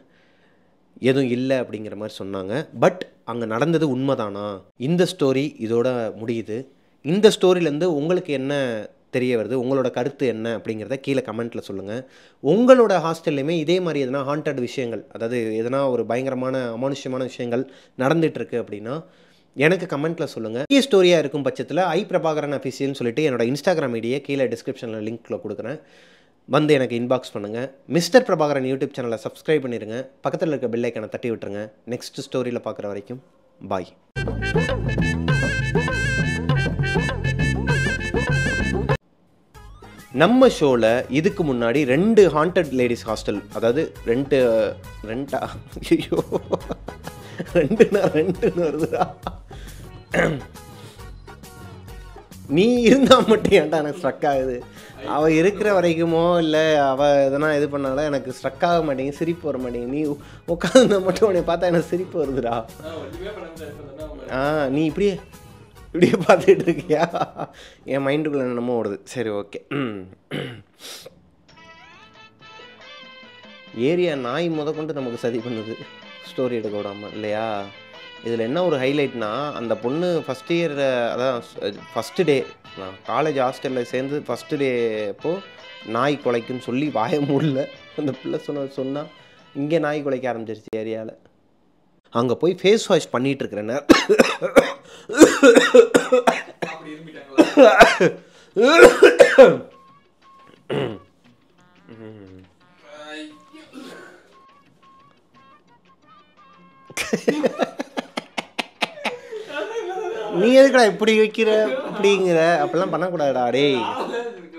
எதுவும் இல்லை அப்படிங்கிற மாதிரி சொன்னாங்க பட் அங்கே நடந்தது உண்மைதானா இந்த ஸ்டோரி இதோட முடியுது இந்த ஸ்டோரியிலேருந்து உங்களுக்கு என்ன தெரிய வருது உங்களோட கருத்து என்ன அப்படிங்கிறத கீழே கமெண்ட்டில் சொல்லுங்கள் உங்களோட ஹாஸ்டல்லையுமே இதே மாதிரி எதனா ஹாண்டட் விஷயங்கள் அதாவது எதனா ஒரு பயங்கரமான அமானுஷ்யமான விஷயங்கள் நடந்துகிட்ருக்கு அப்படின்னா எனக்கு கமெண்ட்டில் சொல்லுங்கள் ஈ ஸ்டோரியாக இருக்கும் பட்சத்தில் ஐ பிரபாகரன் அஃபிஷியல்னு சொல்லிட்டு என்னோட இன்ஸ்டாகிராம் ஐடியை கீழே டிஸ்கிரிப்ஷனில் லிங்க்கில் கொடுக்குறேன் வந்து எனக்கு இன்பாக்ஸ் பண்ணுங்கள் மிஸ்டர் பிரபாகரன் யூடியூப் சேனலை சப்ஸ்கிரைப் பண்ணிடுங்க பக்கத்தில் இருக்க பில்லைக்கான தட்டி விட்டுருங்க நெக்ஸ்ட் ஸ்டோரியில் பார்க்குற வரைக்கும் பாய் நம்ம ஷோவில் இதுக்கு முன்னாடி ரெண்டு ஹாஸ்டல் அதாவது ரெண்டா நீ இருந்தால் மட்டும் ஏன்டா எனக்கு ஸ்ட்ரக் ஆகுது அவள் இருக்கிற வரைக்குமோ இல்லை அவள் எதனா இது பண்ணாலும் எனக்கு ஸ்ட்ரக் ஆக மாட்டேங்குது சிரிப்பு வர மாட்டேங்குது நீ உட்காந்து மட்டும் உன்னை பார்த்தா எனக்கு சிரிப்பு வருதுடா ஆ நீ இப்படியே இப்படியே பார்த்துட்டு இருக்கியா என் மைண்டுக்குள்ள என்னமோ ஓடுது சரி ஓகே ஏரியா நாய் முத கொண்டு நமக்கு சதி பண்ணுது ஸ்டோரி எடுக்க விடாம இல்லையா இதில் என்ன ஒரு ஹைலைட்னா அந்த பொண்ணு ஃபஸ்ட் இயர் அதான் ஃபஸ்ட்டு டே நான் காலேஜ் ஹாஸ்டலில் சேர்ந்து ஃபஸ்ட்டு டே அப்போது நாய் குலைக்குன்னு சொல்லி வாய முடில அந்த பிள்ளை சொன்ன சொன்னால் இங்கே நாய் குலைக்க ஆரம்பிச்சிருச்சு ஏரியாவில் அங்கே போய் ஃபேஸ் வாஷ் பண்ணிகிட்டு இருக்கிறேன் நீ எதுக்கடா இப்படி வைக்கிற அப்படிங்கிற அப்படிலாம் பண்ணக்கூடாதுடா டேய்